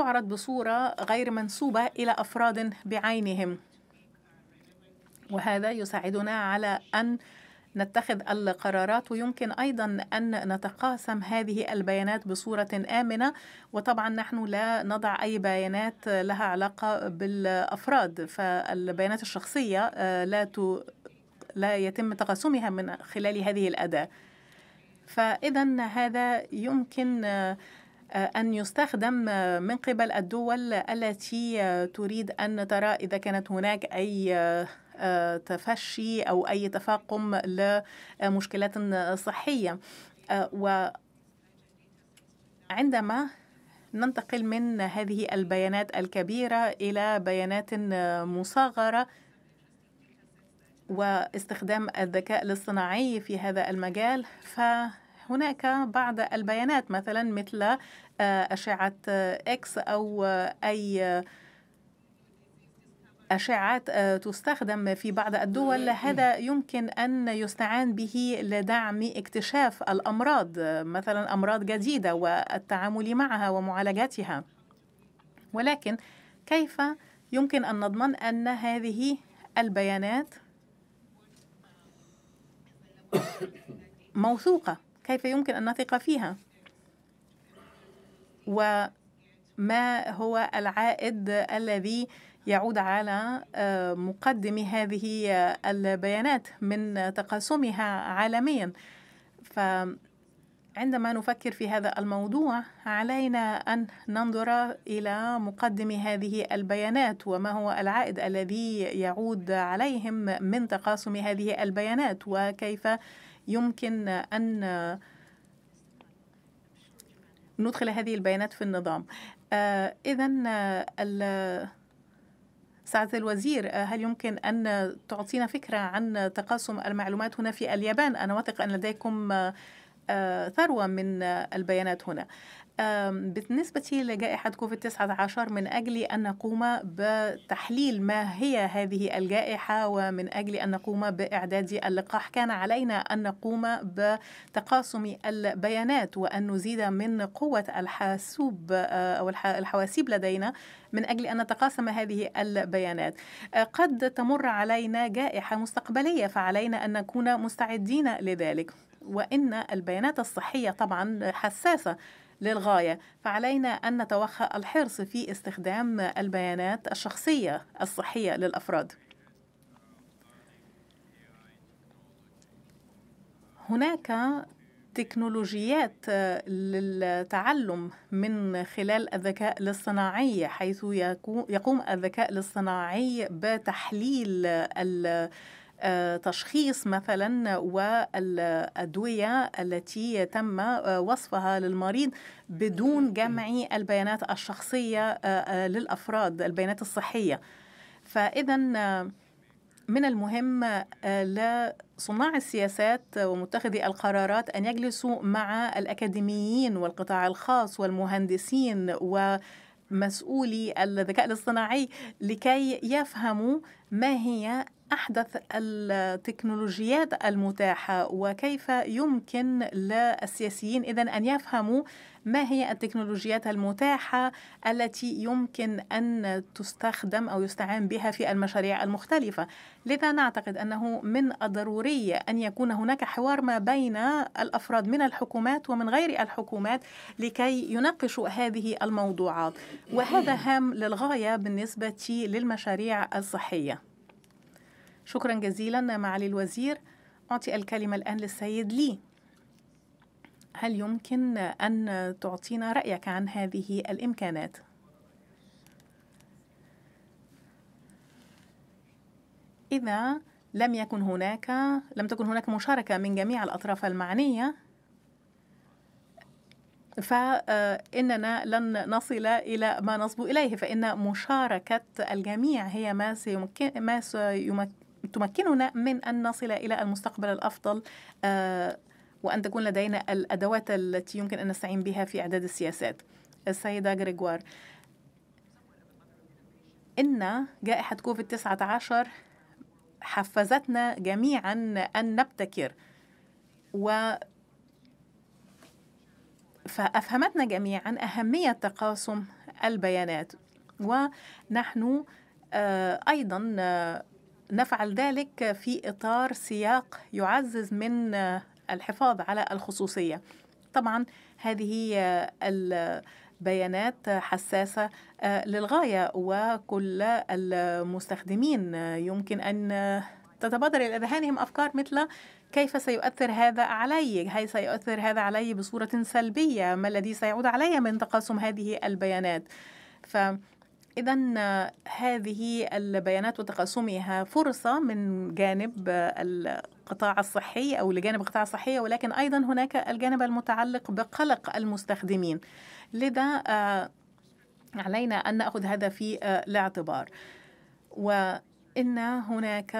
تعرض بصورة غير منسوبة إلى أفراد بعينهم وهذا يساعدنا على أن نتخذ القرارات ويمكن أيضا أن نتقاسم هذه البيانات بصورة آمنة وطبعا نحن لا نضع أي بيانات لها علاقة بالأفراد فالبيانات الشخصية آه، لا ت... لا يتم تقاسمها من خلال هذه الأداة فإذا هذا يمكن آه، آه، أن يستخدم آه، من قبل الدول التي آه، تريد أن ترى إذا كانت هناك أي تفشي أو أي تفاقم لمشكلات صحية وعندما ننتقل من هذه البيانات الكبيرة إلى بيانات مصغرة واستخدام الذكاء الاصطناعي في هذا المجال ف هناك بعض البيانات مثلا مثل آه، أشعة آه، إكس أو آه، أي أشعات تستخدم في بعض الدول هذا يمكن أن يستعان به لدعم اكتشاف الأمراض مثلا أمراض جديدة والتعامل معها ومعالجتها ولكن كيف يمكن أن نضمن أن هذه البيانات موثوقة كيف يمكن أن نثق فيها وما هو العائد الذي يعود على آه، مقدم هذه آه، البيانات من تقاسمها عالميا فعندما نفكر في هذا الموضوع علينا أن ننظر إلى مقدم هذه البيانات وما هو العائد الذي يعود عليهم من تقاسم هذه البيانات وكيف يمكن أن ندخل هذه البيانات في النظام آه، إذا آه، سعادة الوزير آه، هل يمكن أن تعطينا فكرة عن تقاسم المعلومات هنا في اليابان أنا واثق أن لديكم آه، ثروة من آه، البيانات هنا بالنسبة لجائحة كوفيد 19 من أجل أن نقوم بتحليل ما هي هذه الجائحة ومن أجل أن نقوم بإعداد اللقاح كان علينا أن نقوم بتقاسم البيانات وأن نزيد من قوة الحاسوب آه، أو الحواسيب لدينا من أجل أن نتقاسم هذه البيانات قد تمر علينا جائحة مستقبلية فعلينا أن نكون مستعدين لذلك وإن البيانات الصحية طبعا حساسة للغاية فعلينا أن نتوخى الحرص في استخدام البيانات الشخصية الصحية للأفراد هناك تكنولوجيات للتعلم من خلال الذكاء الاصطناعي حيث يقوم الذكاء الاصطناعي بتحليل آه، تشخيص مثلا والأدوية التي تم آه، وصفها للمريض بدون جمع البيانات الشخصية آه، للأفراد البيانات الصحية فإذا من المهم لصناع السياسات ومتخذي القرارات أن يجلسوا مع الأكاديميين والقطاع الخاص والمهندسين و مسؤولي الذكاء الاصطناعي لكي يفهموا ما هي أحدث التكنولوجيات المتاحة وكيف يمكن للسياسيين إذا أن يفهموا ما هي التكنولوجيات المتاحة التي يمكن أن تستخدم أو يستعان بها في المشاريع المختلفة لذا نعتقد أنه من الضروري أن يكون هناك حوار ما بين الأفراد من الحكومات ومن غير الحكومات لكي يناقشوا هذه الموضوعات وهذا هام للغاية بالنسبة للمشاريع الصحية شكرا جزيلا معالي الوزير أعطي الكلمة الآن للسيد لي هل يمكن أن تعطينا رأيك عن هذه الإمكانات؟ إذا لم يكن هناك لم تكن هناك مشاركة من جميع الأطراف المعنية فإننا لن نصل إلى ما نصب إليه فإن مشاركة الجميع هي ما سيمكن ما سيمكن تمكننا من أن نصل إلى المستقبل الأفضل آه، وأن تكون لدينا الأدوات التي يمكن أن نستعين بها في إعداد السياسات السيدة غريغوار إن جائحة كوفيد 19 حفزتنا جميعا أن نبتكر و فأفهمتنا جميعا أهمية تقاسم البيانات ونحن آه، أيضا آه، نفعل ذلك في إطار سياق يعزز من الحفاظ على الخصوصية طبعا هذه البيانات حساسة للغاية وكل المستخدمين يمكن أن تتبادر إلى أذهانهم أفكار مثل كيف سيؤثر هذا علي؟ هل سيؤثر هذا علي بصورة سلبية؟ ما الذي سيعود علي من تقاسم هذه البيانات؟ ف إذا هذه البيانات وتقاسمها فرصة من جانب القطاع الصحي أو لجانب القطاع الصحي ولكن أيضا هناك الجانب المتعلق بقلق المستخدمين لذا آه، علينا أن نأخذ هذا في آه، الاعتبار وإن هناك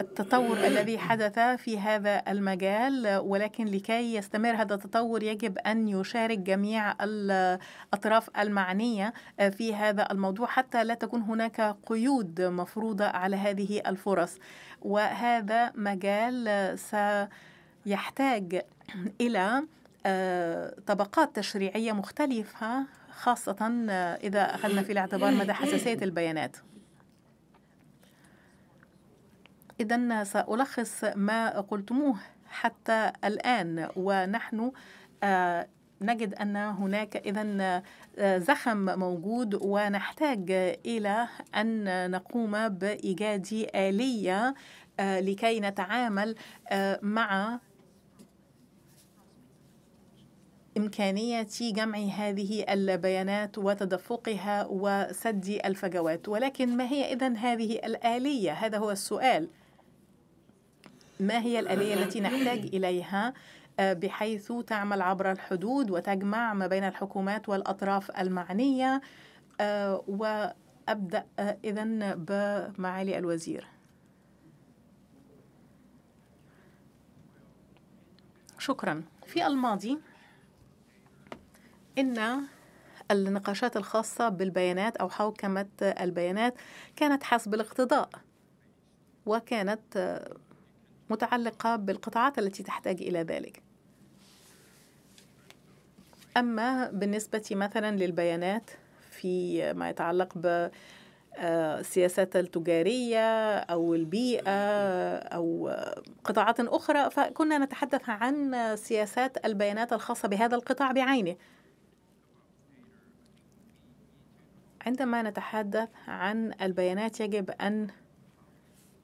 التطور الذي حدث في هذا المجال ولكن لكي يستمر هذا التطور يجب أن يشارك جميع الأطراف المعنية في هذا الموضوع حتى لا تكون هناك قيود مفروضة على هذه الفرص وهذا مجال سيحتاج إلى آه، طبقات تشريعية مختلفة خاصة آه، إذا أخذنا في الاعتبار مدى حساسية البيانات إذا سألخص ما قلتموه حتى الآن ونحن آه، نجد أن هناك إذا آه، زخم موجود ونحتاج إلى أن نقوم بإيجاد آلية آه، لكي نتعامل مع إمكانية جمع هذه البيانات وتدفقها وسد الفجوات ولكن ما هي إذا هذه الآلية؟ هذا هو السؤال ما هي الآلية التي نحتاج إليها آه، بحيث تعمل عبر الحدود وتجمع ما بين الحكومات والأطراف المعنية آه، وأبدأ آه، إذا بمعالي الوزير شكرا في الماضي إن النقاشات الخاصة بالبيانات أو حوكمة البيانات كانت حسب الاقتضاء وكانت متعلقة بالقطاعات التي تحتاج إلى ذلك أما بالنسبة مثلا للبيانات في ما يتعلق ب آه، السياسات التجارية أو البيئة أو قطاعات أخرى فكنا نتحدث عن سياسات البيانات الخاصة بهذا القطاع بعينه عندما نتحدث عن البيانات يجب أن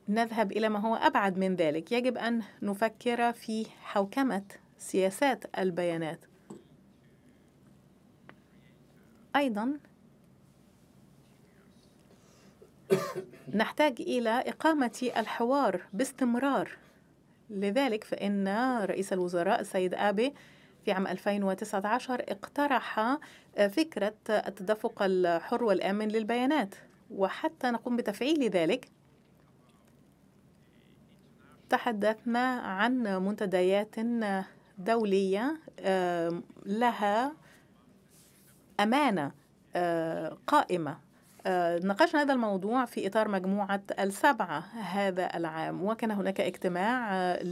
نذهب إلى ما هو أبعد من ذلك يجب أن نفكر في حوكمة سياسات البيانات أيضا نحتاج إلى إقامة الحوار باستمرار لذلك فإن رئيس الوزراء السيد آبي في عام 2019 اقترح آه، فكرة التدفق الحر والآمن للبيانات وحتى نقوم بتفعيل ذلك تحدثنا عن منتديات دولية لها أمانة آه، قائمة آه، ناقشنا هذا الموضوع في إطار مجموعة السبعة هذا العام وكان هناك اجتماع آه،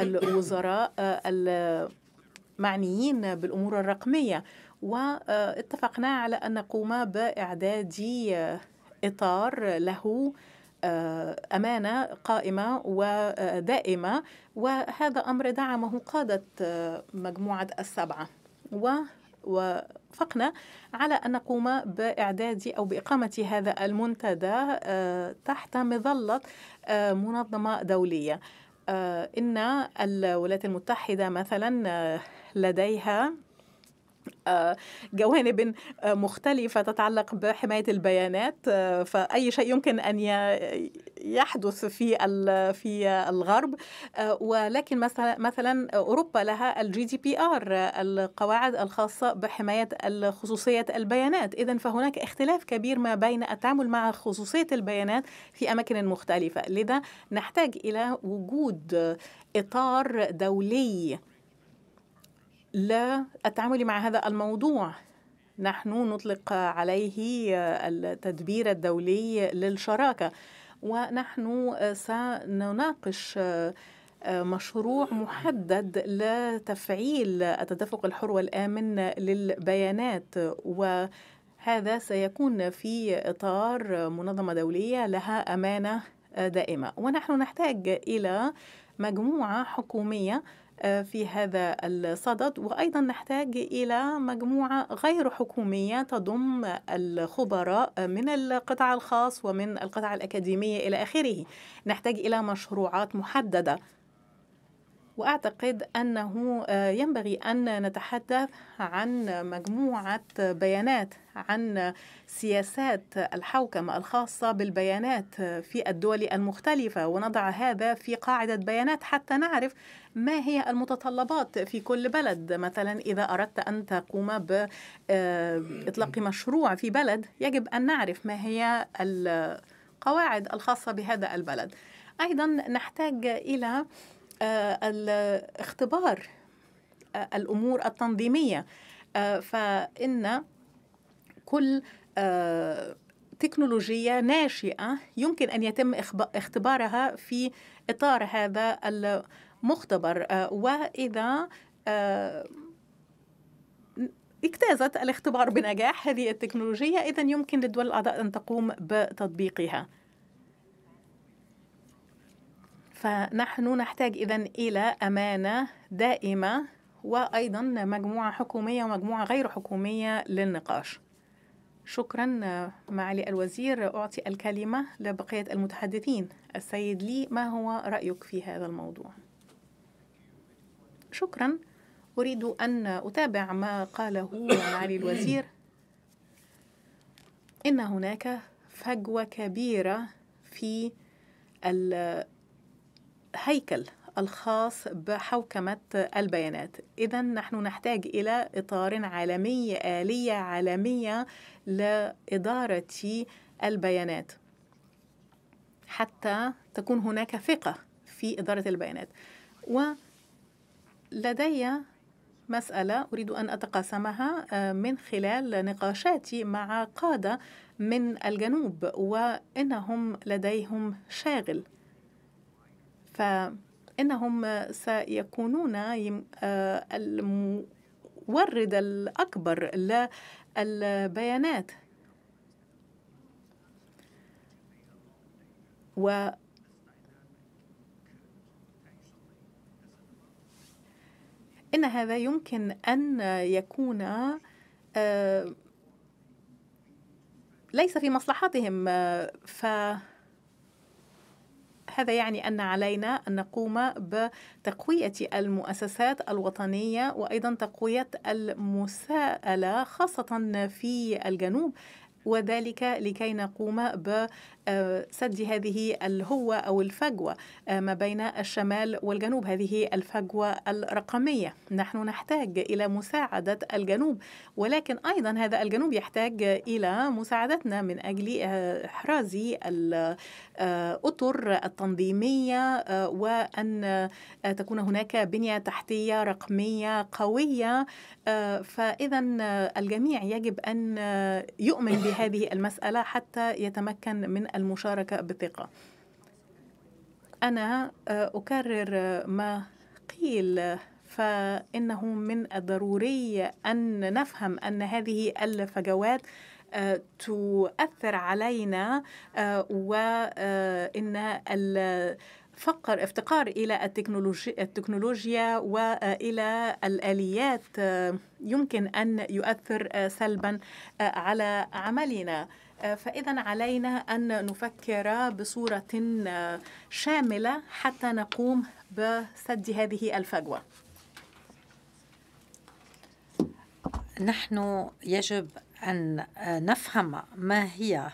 للوزراء المعنيين بالأمور الرقمية واتفقنا على أن نقوم بإعداد إطار له آه، أمانة قائمة ودائمة وهذا أمر دعمه قادة آه، مجموعة السبعة و وفقنا على أن نقوم بإعداد أو بإقامة هذا المنتدى آه، تحت مظلة منظمة دولية إن الولايات المتحدة مثلا لديها جوانب آه، مختلفة تتعلق بحماية البيانات آه، فأي شيء يمكن أن يحدث في في الغرب آه، ولكن مثلا أوروبا لها الجي دي بي آر القواعد الخاصة بحماية خصوصية البيانات إذا فهناك اختلاف كبير ما بين التعامل مع خصوصية البيانات في أماكن مختلفة لذا نحتاج إلى وجود إطار دولي لا التعامل مع هذا الموضوع نحن نطلق عليه آه، التدبير الدولي للشراكه ونحن آه، سنناقش آه، مشروع محدد لتفعيل التدفق الحر والامن للبيانات وهذا سيكون في اطار منظمه دوليه لها امانه دائمه ونحن نحتاج الى مجموعه حكوميه آه، في هذا الصدد وأيضا نحتاج إلى مجموعة غير حكومية تضم الخبراء من القطاع الخاص ومن القطاع الأكاديمية إلى آخره نحتاج إلى مشروعات محددة واعتقد انه آه، ينبغي ان نتحدث عن مجموعه بيانات عن سياسات الحوكمه الخاصه بالبيانات في الدول المختلفه ونضع هذا في قاعده بيانات حتى نعرف ما هي المتطلبات في كل بلد مثلا إذا أردت أن تقوم بإطلاق آه، مشروع في بلد يجب أن نعرف ما هي القواعد الخاصة بهذا البلد أيضا نحتاج إلى آه، الاختبار آه، الأمور التنظيمية فإن كل تكنولوجية ناشئة يمكن أن يتم اختبارها في إطار هذا مختبر آه، وإذا آه، اجتازت الاختبار بنجاح هذه التكنولوجيا إذا يمكن للدول الأعضاء أن تقوم بتطبيقها فنحن نحتاج إذا إلى أمانة دائمة وأيضا مجموعة حكومية ومجموعة غير حكومية للنقاش شكرا آه، معالي الوزير أعطي الكلمة لبقية المتحدثين السيد لي ما هو رأيك في هذا الموضوع؟ شكرا أريد أن أتابع ما قاله معالي الوزير إن هناك فجوة كبيرة في الهيكل الخاص بحوكمة البيانات إذا نحن نحتاج إلى إطار عالمي آلية عالمية لإدارة البيانات حتى تكون هناك ثقة في إدارة البيانات و لدي مسألة أريد أن أتقاسمها آه، من خلال نقاشاتي مع قادة من الجنوب وإنهم لديهم شاغل فإنهم سيكونون آه، المورد الأكبر للبيانات و ان هذا يمكن ان يكون آه، ليس في مصلحتهم آه، فهذا يعني أن علينا أن نقوم بتقوية المؤسسات الوطنية وأيضا تقوية المساءلة خاصة في الجنوب وذلك لكي نقوم ب آه، سد هذه الهوة أو الفجوة آه، ما بين الشمال والجنوب هذه الفجوة الرقمية نحن نحتاج إلى مساعدة الجنوب ولكن أيضا هذا الجنوب يحتاج إلى مساعدتنا من أجل آه، إحراز الأطر التنظيمية وأن تكون هناك بنية تحتية رقمية قوية فإذا الجميع يجب أن يؤمن بهذه المسألة حتى يتمكن من المشاركة بثقة أنا آه، أكرر آه، ما قيل فإنه من الضروري أن نفهم أن هذه الفجوات آه، تؤثر علينا وإن فقر افتقار الى التكنولوجيا, التكنولوجيا والى الاليات يمكن ان يؤثر سلبا على عملنا فإذا علينا أن نفكر بصورة آه، شاملة حتى نقوم بسد هذه الفجوة نحن يجب أن آه، نفهم ما هي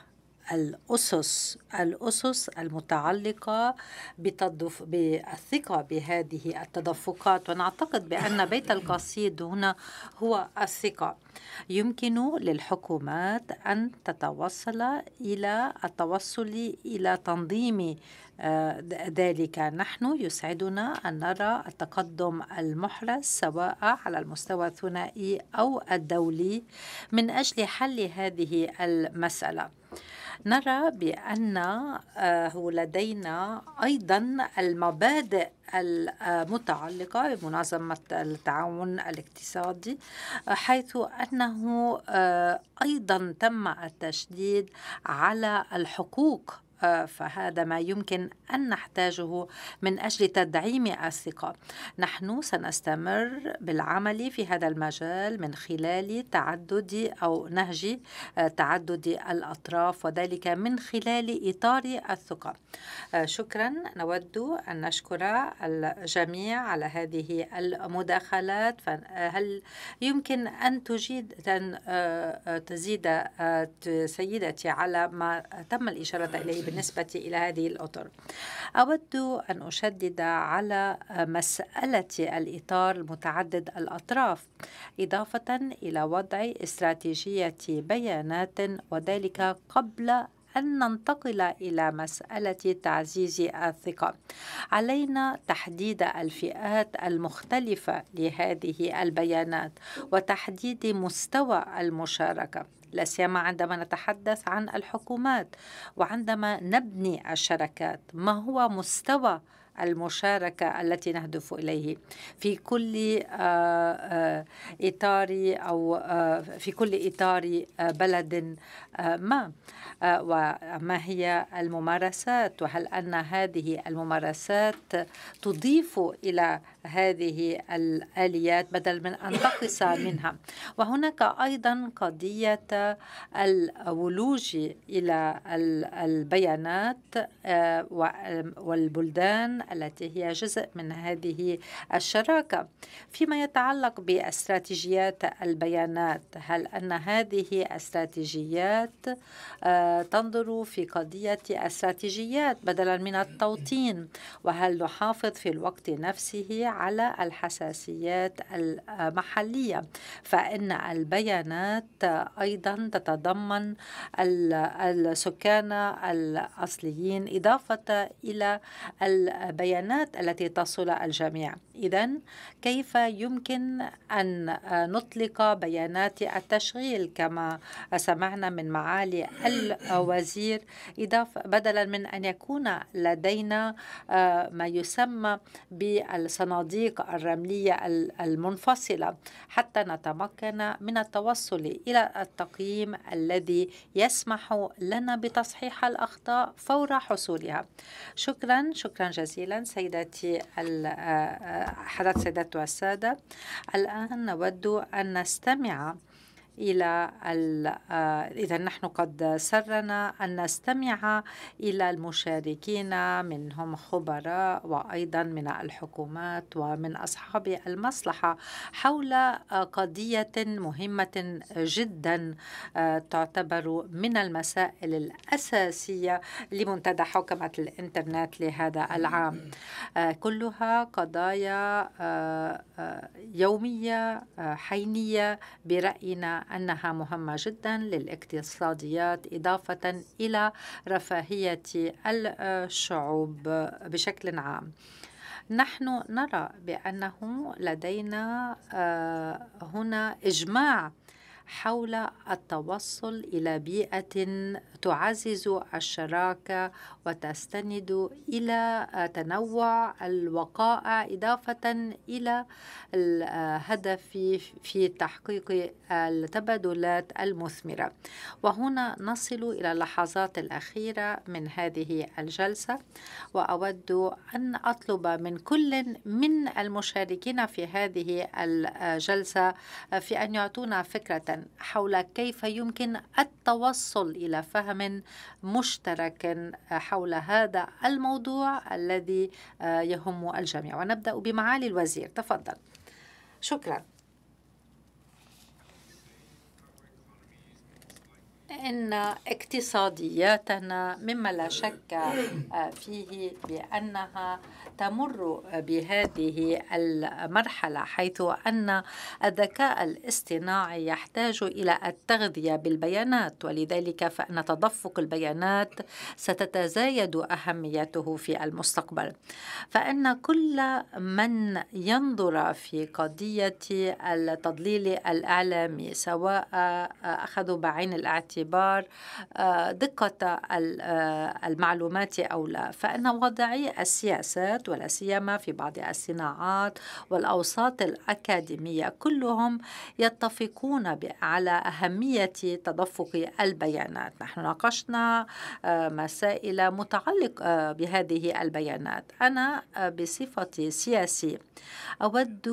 الأسس الأسس المتعلقة بتدف... بالثقة بهذه التدفقات ونعتقد بأن بيت القصيد هنا هو الثقة يمكن للحكومات أن تتوصل إلى التوصل إلى تنظيم آه، ذلك نحن يسعدنا أن نرى التقدم المحرز سواء على المستوى الثنائي أو الدولي من أجل حل هذه المسألة نرى بأن آه، لدينا أيضا المبادئ المتعلقة بمنظمة التعاون الاقتصادي حيث أنه آه، أيضا تم التشديد على الحقوق فهذا ما يمكن أن نحتاجه من أجل تدعيم الثقة نحن سنستمر بالعمل في هذا المجال من خلال تعدد أو نهج آه، تعدد الأطراف وذلك من خلال إطار الثقة آه، شكرا نود أن نشكر الجميع على هذه المداخلات فهل آه، يمكن أن تجيد أن تزيد سيدتي على ما تم الإشارة إليه بالنسبة إلى هذه الأطر أود أن أشدد على مسألة الإطار المتعدد الأطراف إضافة إلى وضع استراتيجية بيانات وذلك قبل أن ننتقل إلى مسألة تعزيز الثقة علينا تحديد الفئات المختلفة لهذه البيانات وتحديد مستوى المشاركة لا سيما عندما نتحدث عن الحكومات وعندما نبني الشركات ما هو مستوى المشاركة التي نهدف إليه في كل آه، آه، إطار أو آه، في كل إطار بلد ما وما هي الممارسات وهل أن هذه الممارسات تضيف إلى هذه الآليات بدل من أن تقص منها وهناك أيضا قضية الولوج إلى البيانات آه، والبلدان التي هي جزء من هذه الشراكة فيما يتعلق باستراتيجيات البيانات هل أن هذه استراتيجيات آه، تنظر في قضية استراتيجيات بدلا من التوطين وهل نحافظ في الوقت نفسه على الحساسيات المحلية فإن البيانات أيضا تتضمن السكان الأصليين إضافة إلى البيانات التي تصل الجميع إذا كيف يمكن أن نطلق بيانات التشغيل كما سمعنا من معالي الوزير إضافة بدلا من أن يكون لدينا آه، ما يسمى بالصناديق الصناديق الرملية المنفصلة حتى نتمكن من التوصل إلى التقييم الذي يسمح لنا بتصحيح الأخطاء فور حصولها شكرا شكرا جزيلا سيداتي آه، آه، حضرت سيدات والسادة الآن نود أن نستمع إلى آه، إذا نحن قد سرنا أن نستمع إلى المشاركين منهم خبراء وأيضا من الحكومات ومن أصحاب المصلحة حول آه، قضية مهمة جدا آه، تعتبر من المسائل الأساسية لمنتدى حوكمة الإنترنت لهذا العام كلها قضايا يومية حينية برأينا أنها مهمة جدا للاقتصاديات إضافة إلى رفاهية الشعوب بشكل عام نحن نرى بأنه لدينا آه، هنا إجماع حول التوصل إلى بيئة تعزز الشراكه وتستند الى تنوع الوقائع اضافه الى الهدف في تحقيق التبادلات المثمره وهنا نصل الى اللحظات الاخيره من هذه الجلسه واود ان اطلب من كل من المشاركين في هذه الجلسه في ان يعطونا فكره حول كيف يمكن التوصل الى فهم فهم مشترك حول هذا الموضوع الذي آه، يهم الجميع ونبدأ بمعالي الوزير تفضل شكرا إن اقتصادياتنا مما لا شك آه، فيه بأنها تمر بهذه المرحلة حيث أن الذكاء الاصطناعي يحتاج إلى التغذية بالبيانات ولذلك فإن تدفق البيانات ستتزايد أهميته في المستقبل فإن كل من ينظر في قضية التضليل الإعلامي سواء أخذوا بعين الاعتبار آه، دقة آه، المعلومات أو لا فإن وضعي السياسات ولا سيما في بعض الصناعات والأوساط الأكاديمية كلهم يتفقون على أهمية تدفق البيانات نحن ناقشنا آه، مسائل متعلقة آه، بهذه البيانات أنا آه، بصفتي سياسي أود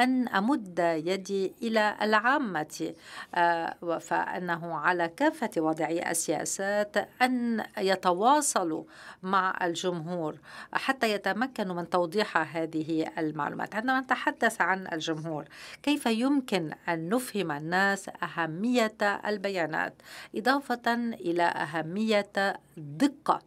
أن أمد يدي إلى العامة فأنه على كافة وضعي السياسات أن يتواصلوا مع الجمهور حتى يتمكن يتمكنوا من توضيح هذه المعلومات عندما نتحدث عن الجمهور كيف يمكن أن نفهم الناس أهمية البيانات إضافة إلى أهمية الدقة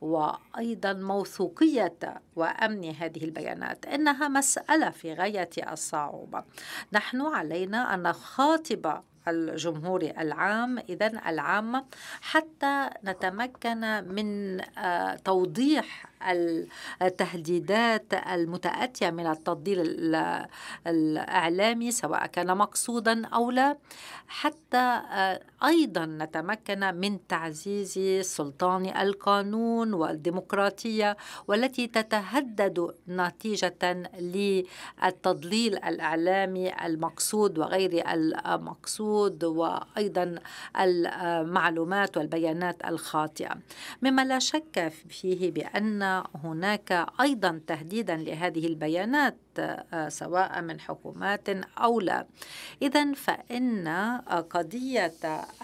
وايضا موثوقيه وامن هذه البيانات انها مساله في غايه الصعوبه نحن علينا ان نخاطب الجمهور العام اذا العامه حتى نتمكن من آه، توضيح التهديدات المتأتية من التضليل الإعلامي سواء كان مقصودا أو لا حتى آه، أيضا نتمكن من تعزيز سلطان القانون والديمقراطية والتي تتهدد نتيجة للتضليل الإعلامي المقصود وغير المقصود وأيضا المعلومات والبيانات الخاطئة مما لا شك فيه بأن هناك أيضا تهديدا لهذه البيانات آه، سواء من حكومات أو لا إذا فإن قضية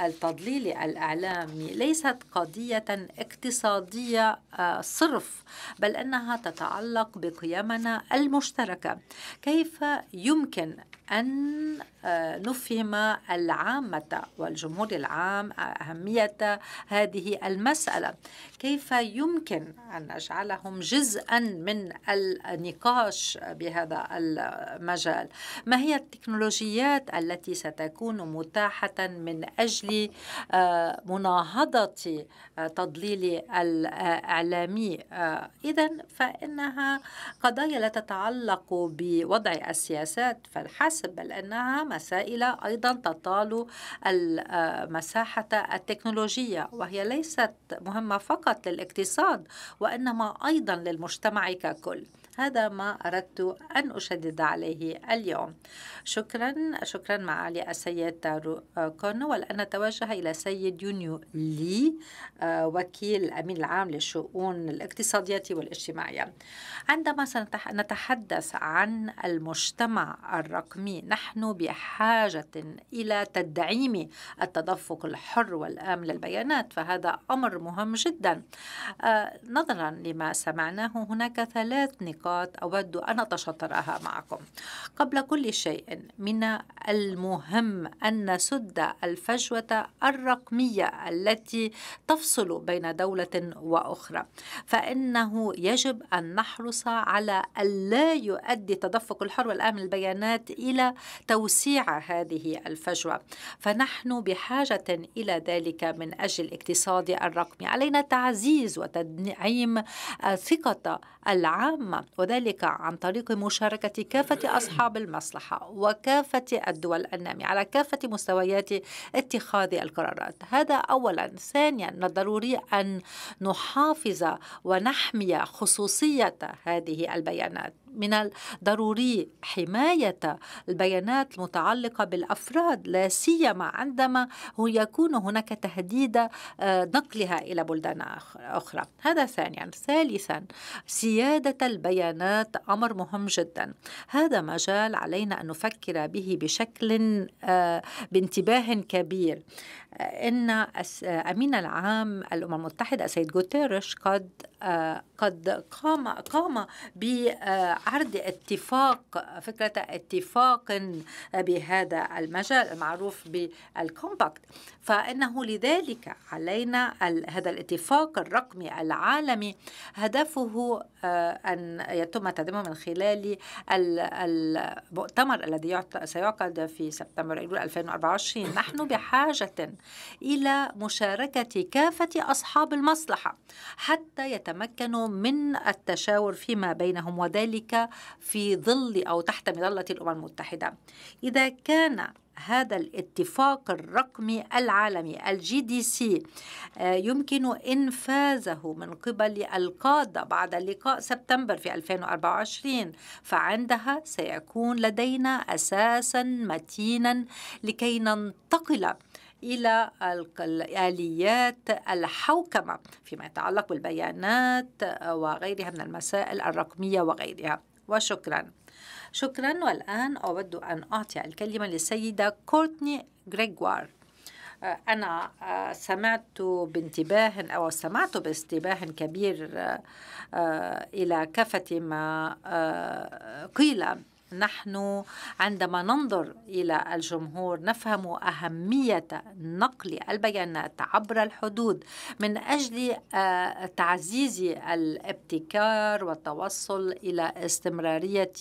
التضليل الإعلامي ليست قضية اقتصادية آه، صرف بل أنها تتعلق بقيمنا المشتركة كيف يمكن أن آه، نفهم العامة والجمهور العام أهمية هذه المسألة كيف يمكن أن نجعل يجعلهم جزءا من النقاش بهذا المجال ما هي التكنولوجيات التي ستكون متاحة من أجل آه، مناهضة آه، تضليل الإعلامي آه، إذا فإنها قضايا لا تتعلق بوضع السياسات فالحسب بل أنها مسائل أيضا تطال المساحة التكنولوجية وهي ليست مهمة فقط للاقتصاد وإنما أيضا للمجتمع ككل هذا ما أردت أن أشدد عليه اليوم شكرا شكرا معالي السيد تارو آه، كونو والآن نتوجه إلى السيد يونيو لي آه، وكيل الأمين العام للشؤون الاقتصادية والاجتماعية عندما سنتحدث عن المجتمع الرقمي نحن بحاجة إلى تدعيم التدفق الحر والآمن للبيانات فهذا أمر مهم جدا آه، نظرا لما سمعناه هناك ثلاث نقاط نقاط أود أن أتشاطرها معكم قبل كل شيء من المهم أن نسد الفجوة الرقمية التي تفصل بين دولة وأخرى فإنه يجب أن نحرص على ألا يؤدي تدفق الحر والأمن البيانات إلى توسيع هذه الفجوة فنحن بحاجة إلى ذلك من أجل الاقتصاد الرقمي علينا تعزيز وتدعيم الثقة العامة وذلك عن طريق مشاركة كافة أصحاب المصلحة وكافة الدول النامية على كافة مستويات اتخاذ القرارات هذا أولا ثانيا من الضروري أن نحافظ ونحمي خصوصية هذه البيانات من الضروري حماية البيانات المتعلقة بالأفراد لا سيما عندما هو يكون هناك تهديد آه، نقلها إلى بلدان أخرى هذا ثانيا ثالثا سيادة البيانات أمر مهم جدا هذا مجال علينا أن نفكر به بشكل آه، بانتباه كبير آه، ان امين العام الامم المتحده السيد جوتيرش قد قد قام قام عرض اتفاق فكرة اتفاق بهذا المجال المعروف بالكومباكت فإنه لذلك علينا هذا الاتفاق الرقمي العالمي هدفه آه، أن يتم تدعيمه من خلال المؤتمر الذي سيعقد في سبتمبر أيلول 2024 نحن بحاجة إلى مشاركة كافة أصحاب المصلحة حتى يتمكنوا من التشاور فيما بينهم وذلك في ظل أو تحت مظلة الأمم المتحدة إذا كان هذا الاتفاق الرقمي العالمي الجي دي سي آه، يمكن انفاذه من قبل القاده بعد لقاء سبتمبر في 2024 فعندها سيكون لدينا اساسا متينا لكي ننتقل إلى الآليات الحوكمة فيما يتعلق بالبيانات وغيرها من المسائل الرقمية وغيرها وشكرا شكرا والآن أود أن أعطي الكلمة للسيدة كورتني غريغوار آه، أنا آه، سمعت بانتباه أو استمعت باستباه كبير آه، إلى كافة ما قيل نحن عندما ننظر إلى الجمهور نفهم أهمية نقل البيانات عبر الحدود من أجل آه، تعزيز الابتكار والتوصل إلى استمرارية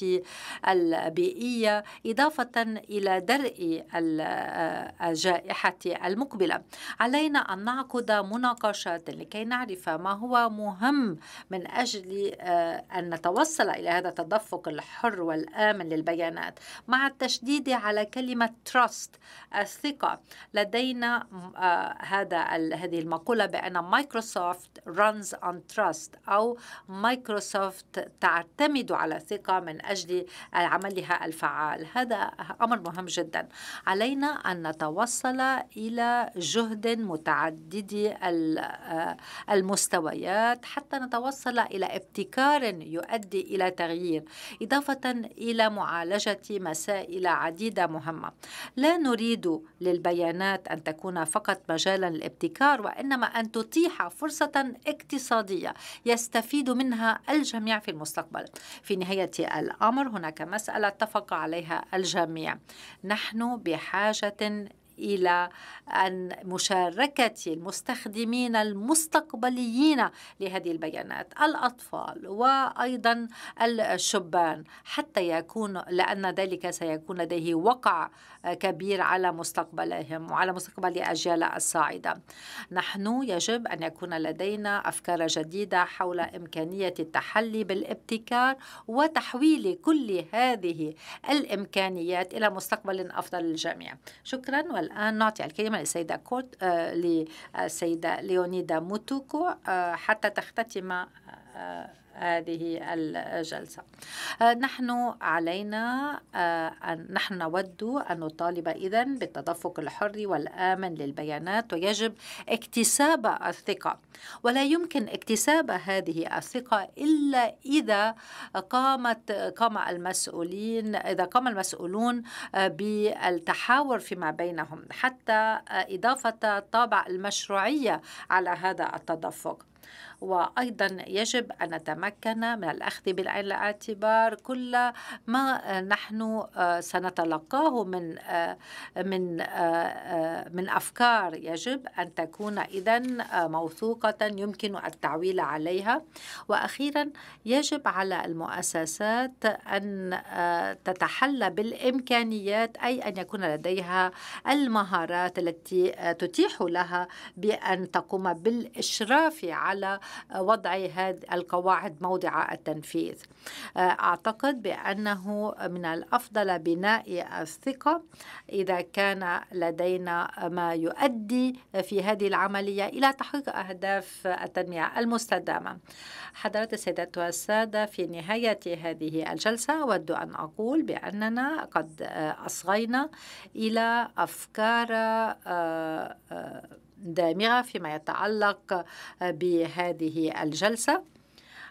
البيئية إضافة إلى درء آه، الجائحة المقبلة علينا أن نعقد مناقشات لكي نعرف ما هو مهم من أجل آه، أن نتوصل إلى هذا التدفق الحر والآمن كامل للبيانات مع التشديد على كلمة trust الثقة لدينا آه، هذا هذه المقولة بأن مايكروسوفت runs on trust أو مايكروسوفت تعتمد على ثقة من أجل عملها الفعال هذا أمر مهم جدا علينا أن نتوصل إلى جهد متعدد آه، المستويات حتى نتوصل إلى ابتكار يؤدي إلى تغيير إضافة إلى معالجة مسائل عديدة مهمة لا نريد للبيانات أن تكون فقط مجالا للابتكار وإنما أن تتيح فرصة اقتصادية يستفيد منها الجميع في المستقبل في نهاية الأمر هناك مسألة اتفق عليها الجميع نحن بحاجة إلى أن مشاركة المستخدمين المستقبليين لهذه البيانات الأطفال وأيضا الشبان حتى يكون لأن ذلك سيكون لديه وقع كبير على مستقبلهم وعلى مستقبل أجيال الصاعدة نحن يجب أن يكون لدينا أفكار جديدة حول إمكانية التحلي بالابتكار وتحويل كل هذه الإمكانيات إلى مستقبل أفضل للجميع شكرا الآن نعطي الكلمة للسيدة كورت آه، للسيدة ليونيدا موتوكو آه، حتى تختتم آه، هذه الجلسة آه، نحن علينا آه، أن نحن نود أن نطالب إذا بالتدفق الحر والآمن للبيانات ويجب اكتساب الثقة ولا يمكن اكتساب هذه الثقة إلا إذا قامت قام المسؤولين إذا قام المسؤولون آه، بالتحاور فيما بينهم حتى إضافة طابع المشروعية على هذا التدفق وأيضا يجب أن نتمكن من الأخذ بالعين الاعتبار كل ما نحن آه، سنتلقاه من آه، من آه، من أفكار يجب أن تكون إذا موثوقة يمكن التعويل عليها وأخيرا يجب على المؤسسات أن تتحلى بالإمكانيات أي أن يكون لديها المهارات التي تتيح لها بأن تقوم بالإشراف على وضع هذه القواعد موضع التنفيذ آه، أعتقد بأنه من الأفضل بناء الثقة إذا كان لدينا ما يؤدي في هذه العملية إلى تحقيق أهداف التنمية المستدامة حضرات السيدات والسادة في نهاية هذه الجلسة أود أن أقول بأننا قد آه، أصغينا إلى أفكار آه، دامغة فيما يتعلق بهذه الجلسة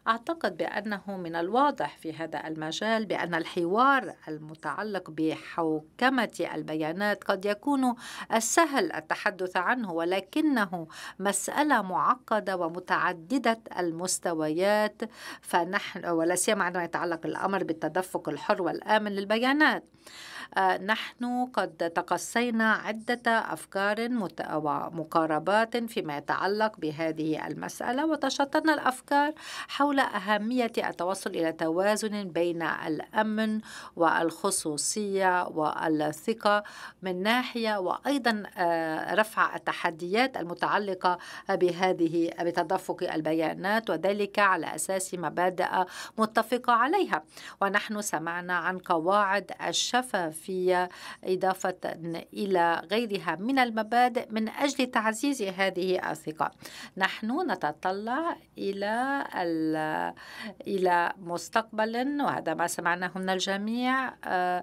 أعتقد بأنه من الواضح في هذا المجال بأن الحوار المتعلق بحوكمة البيانات قد يكون السهل التحدث عنه ولكنه مسألة معقدة ومتعددة المستويات فنحن ولا سيما عندما يتعلق الأمر بالتدفق الحر والآمن للبيانات. نحن قد تقصينا عدة أفكار ومقاربات فيما يتعلق بهذه المسألة وتشتتنا الأفكار حول أهمية التوصل إلى توازن بين الأمن والخصوصية والثقة من ناحية وأيضا آه، رفع التحديات المتعلقة بهذه بتدفق البيانات وذلك على أساس مبادئ متفقة عليها ونحن سمعنا عن قواعد الشفافية في إضافة إلى غيرها من المبادئ من أجل تعزيز هذه الثقة نحن نتطلع إلى إلى مستقبل وهذا ما سمعناه من الجميع آه،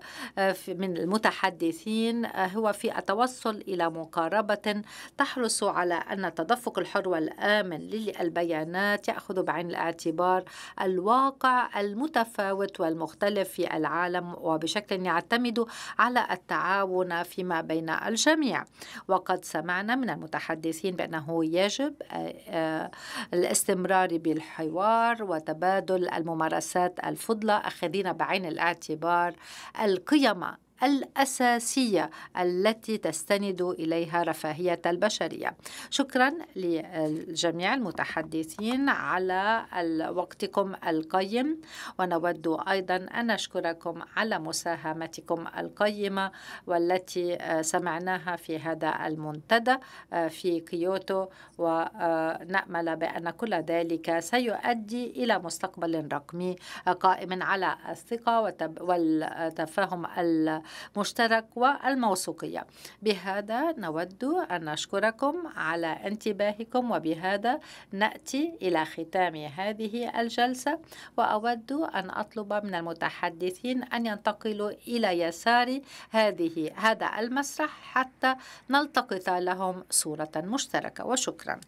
من المتحدثين آه، هو في التوصل إلى مقاربة تحرص على أن التدفق الحر والآمن للبيانات يأخذ بعين الاعتبار الواقع المتفاوت والمختلف في العالم وبشكل يعتمد على التعاون فيما بين الجميع وقد سمعنا من المتحدثين بأنه يجب آه، آه، الاستمرار بالحوار وتبادل الممارسات الفضلى أخذين بعين الاعتبار القيم الأساسية التي تستند إليها رفاهية البشرية شكرا لجميع المتحدثين على وقتكم القيم ونود أيضا أن نشكركم على مساهمتكم القيمة والتي آه، سمعناها في هذا المنتدى آه، في كيوتو ونأمل آه، بأن كل ذلك سيؤدي إلى مستقبل رقمي قائم على الثقة والتفاهم مشترك والموثوقية بهذا نود أن نشكركم على انتباهكم وبهذا نأتي إلى ختام هذه الجلسة وأود أن أطلب من المتحدثين أن ينتقلوا إلى يسار هذه هذا المسرح حتى نلتقط لهم صورة مشتركة وشكرا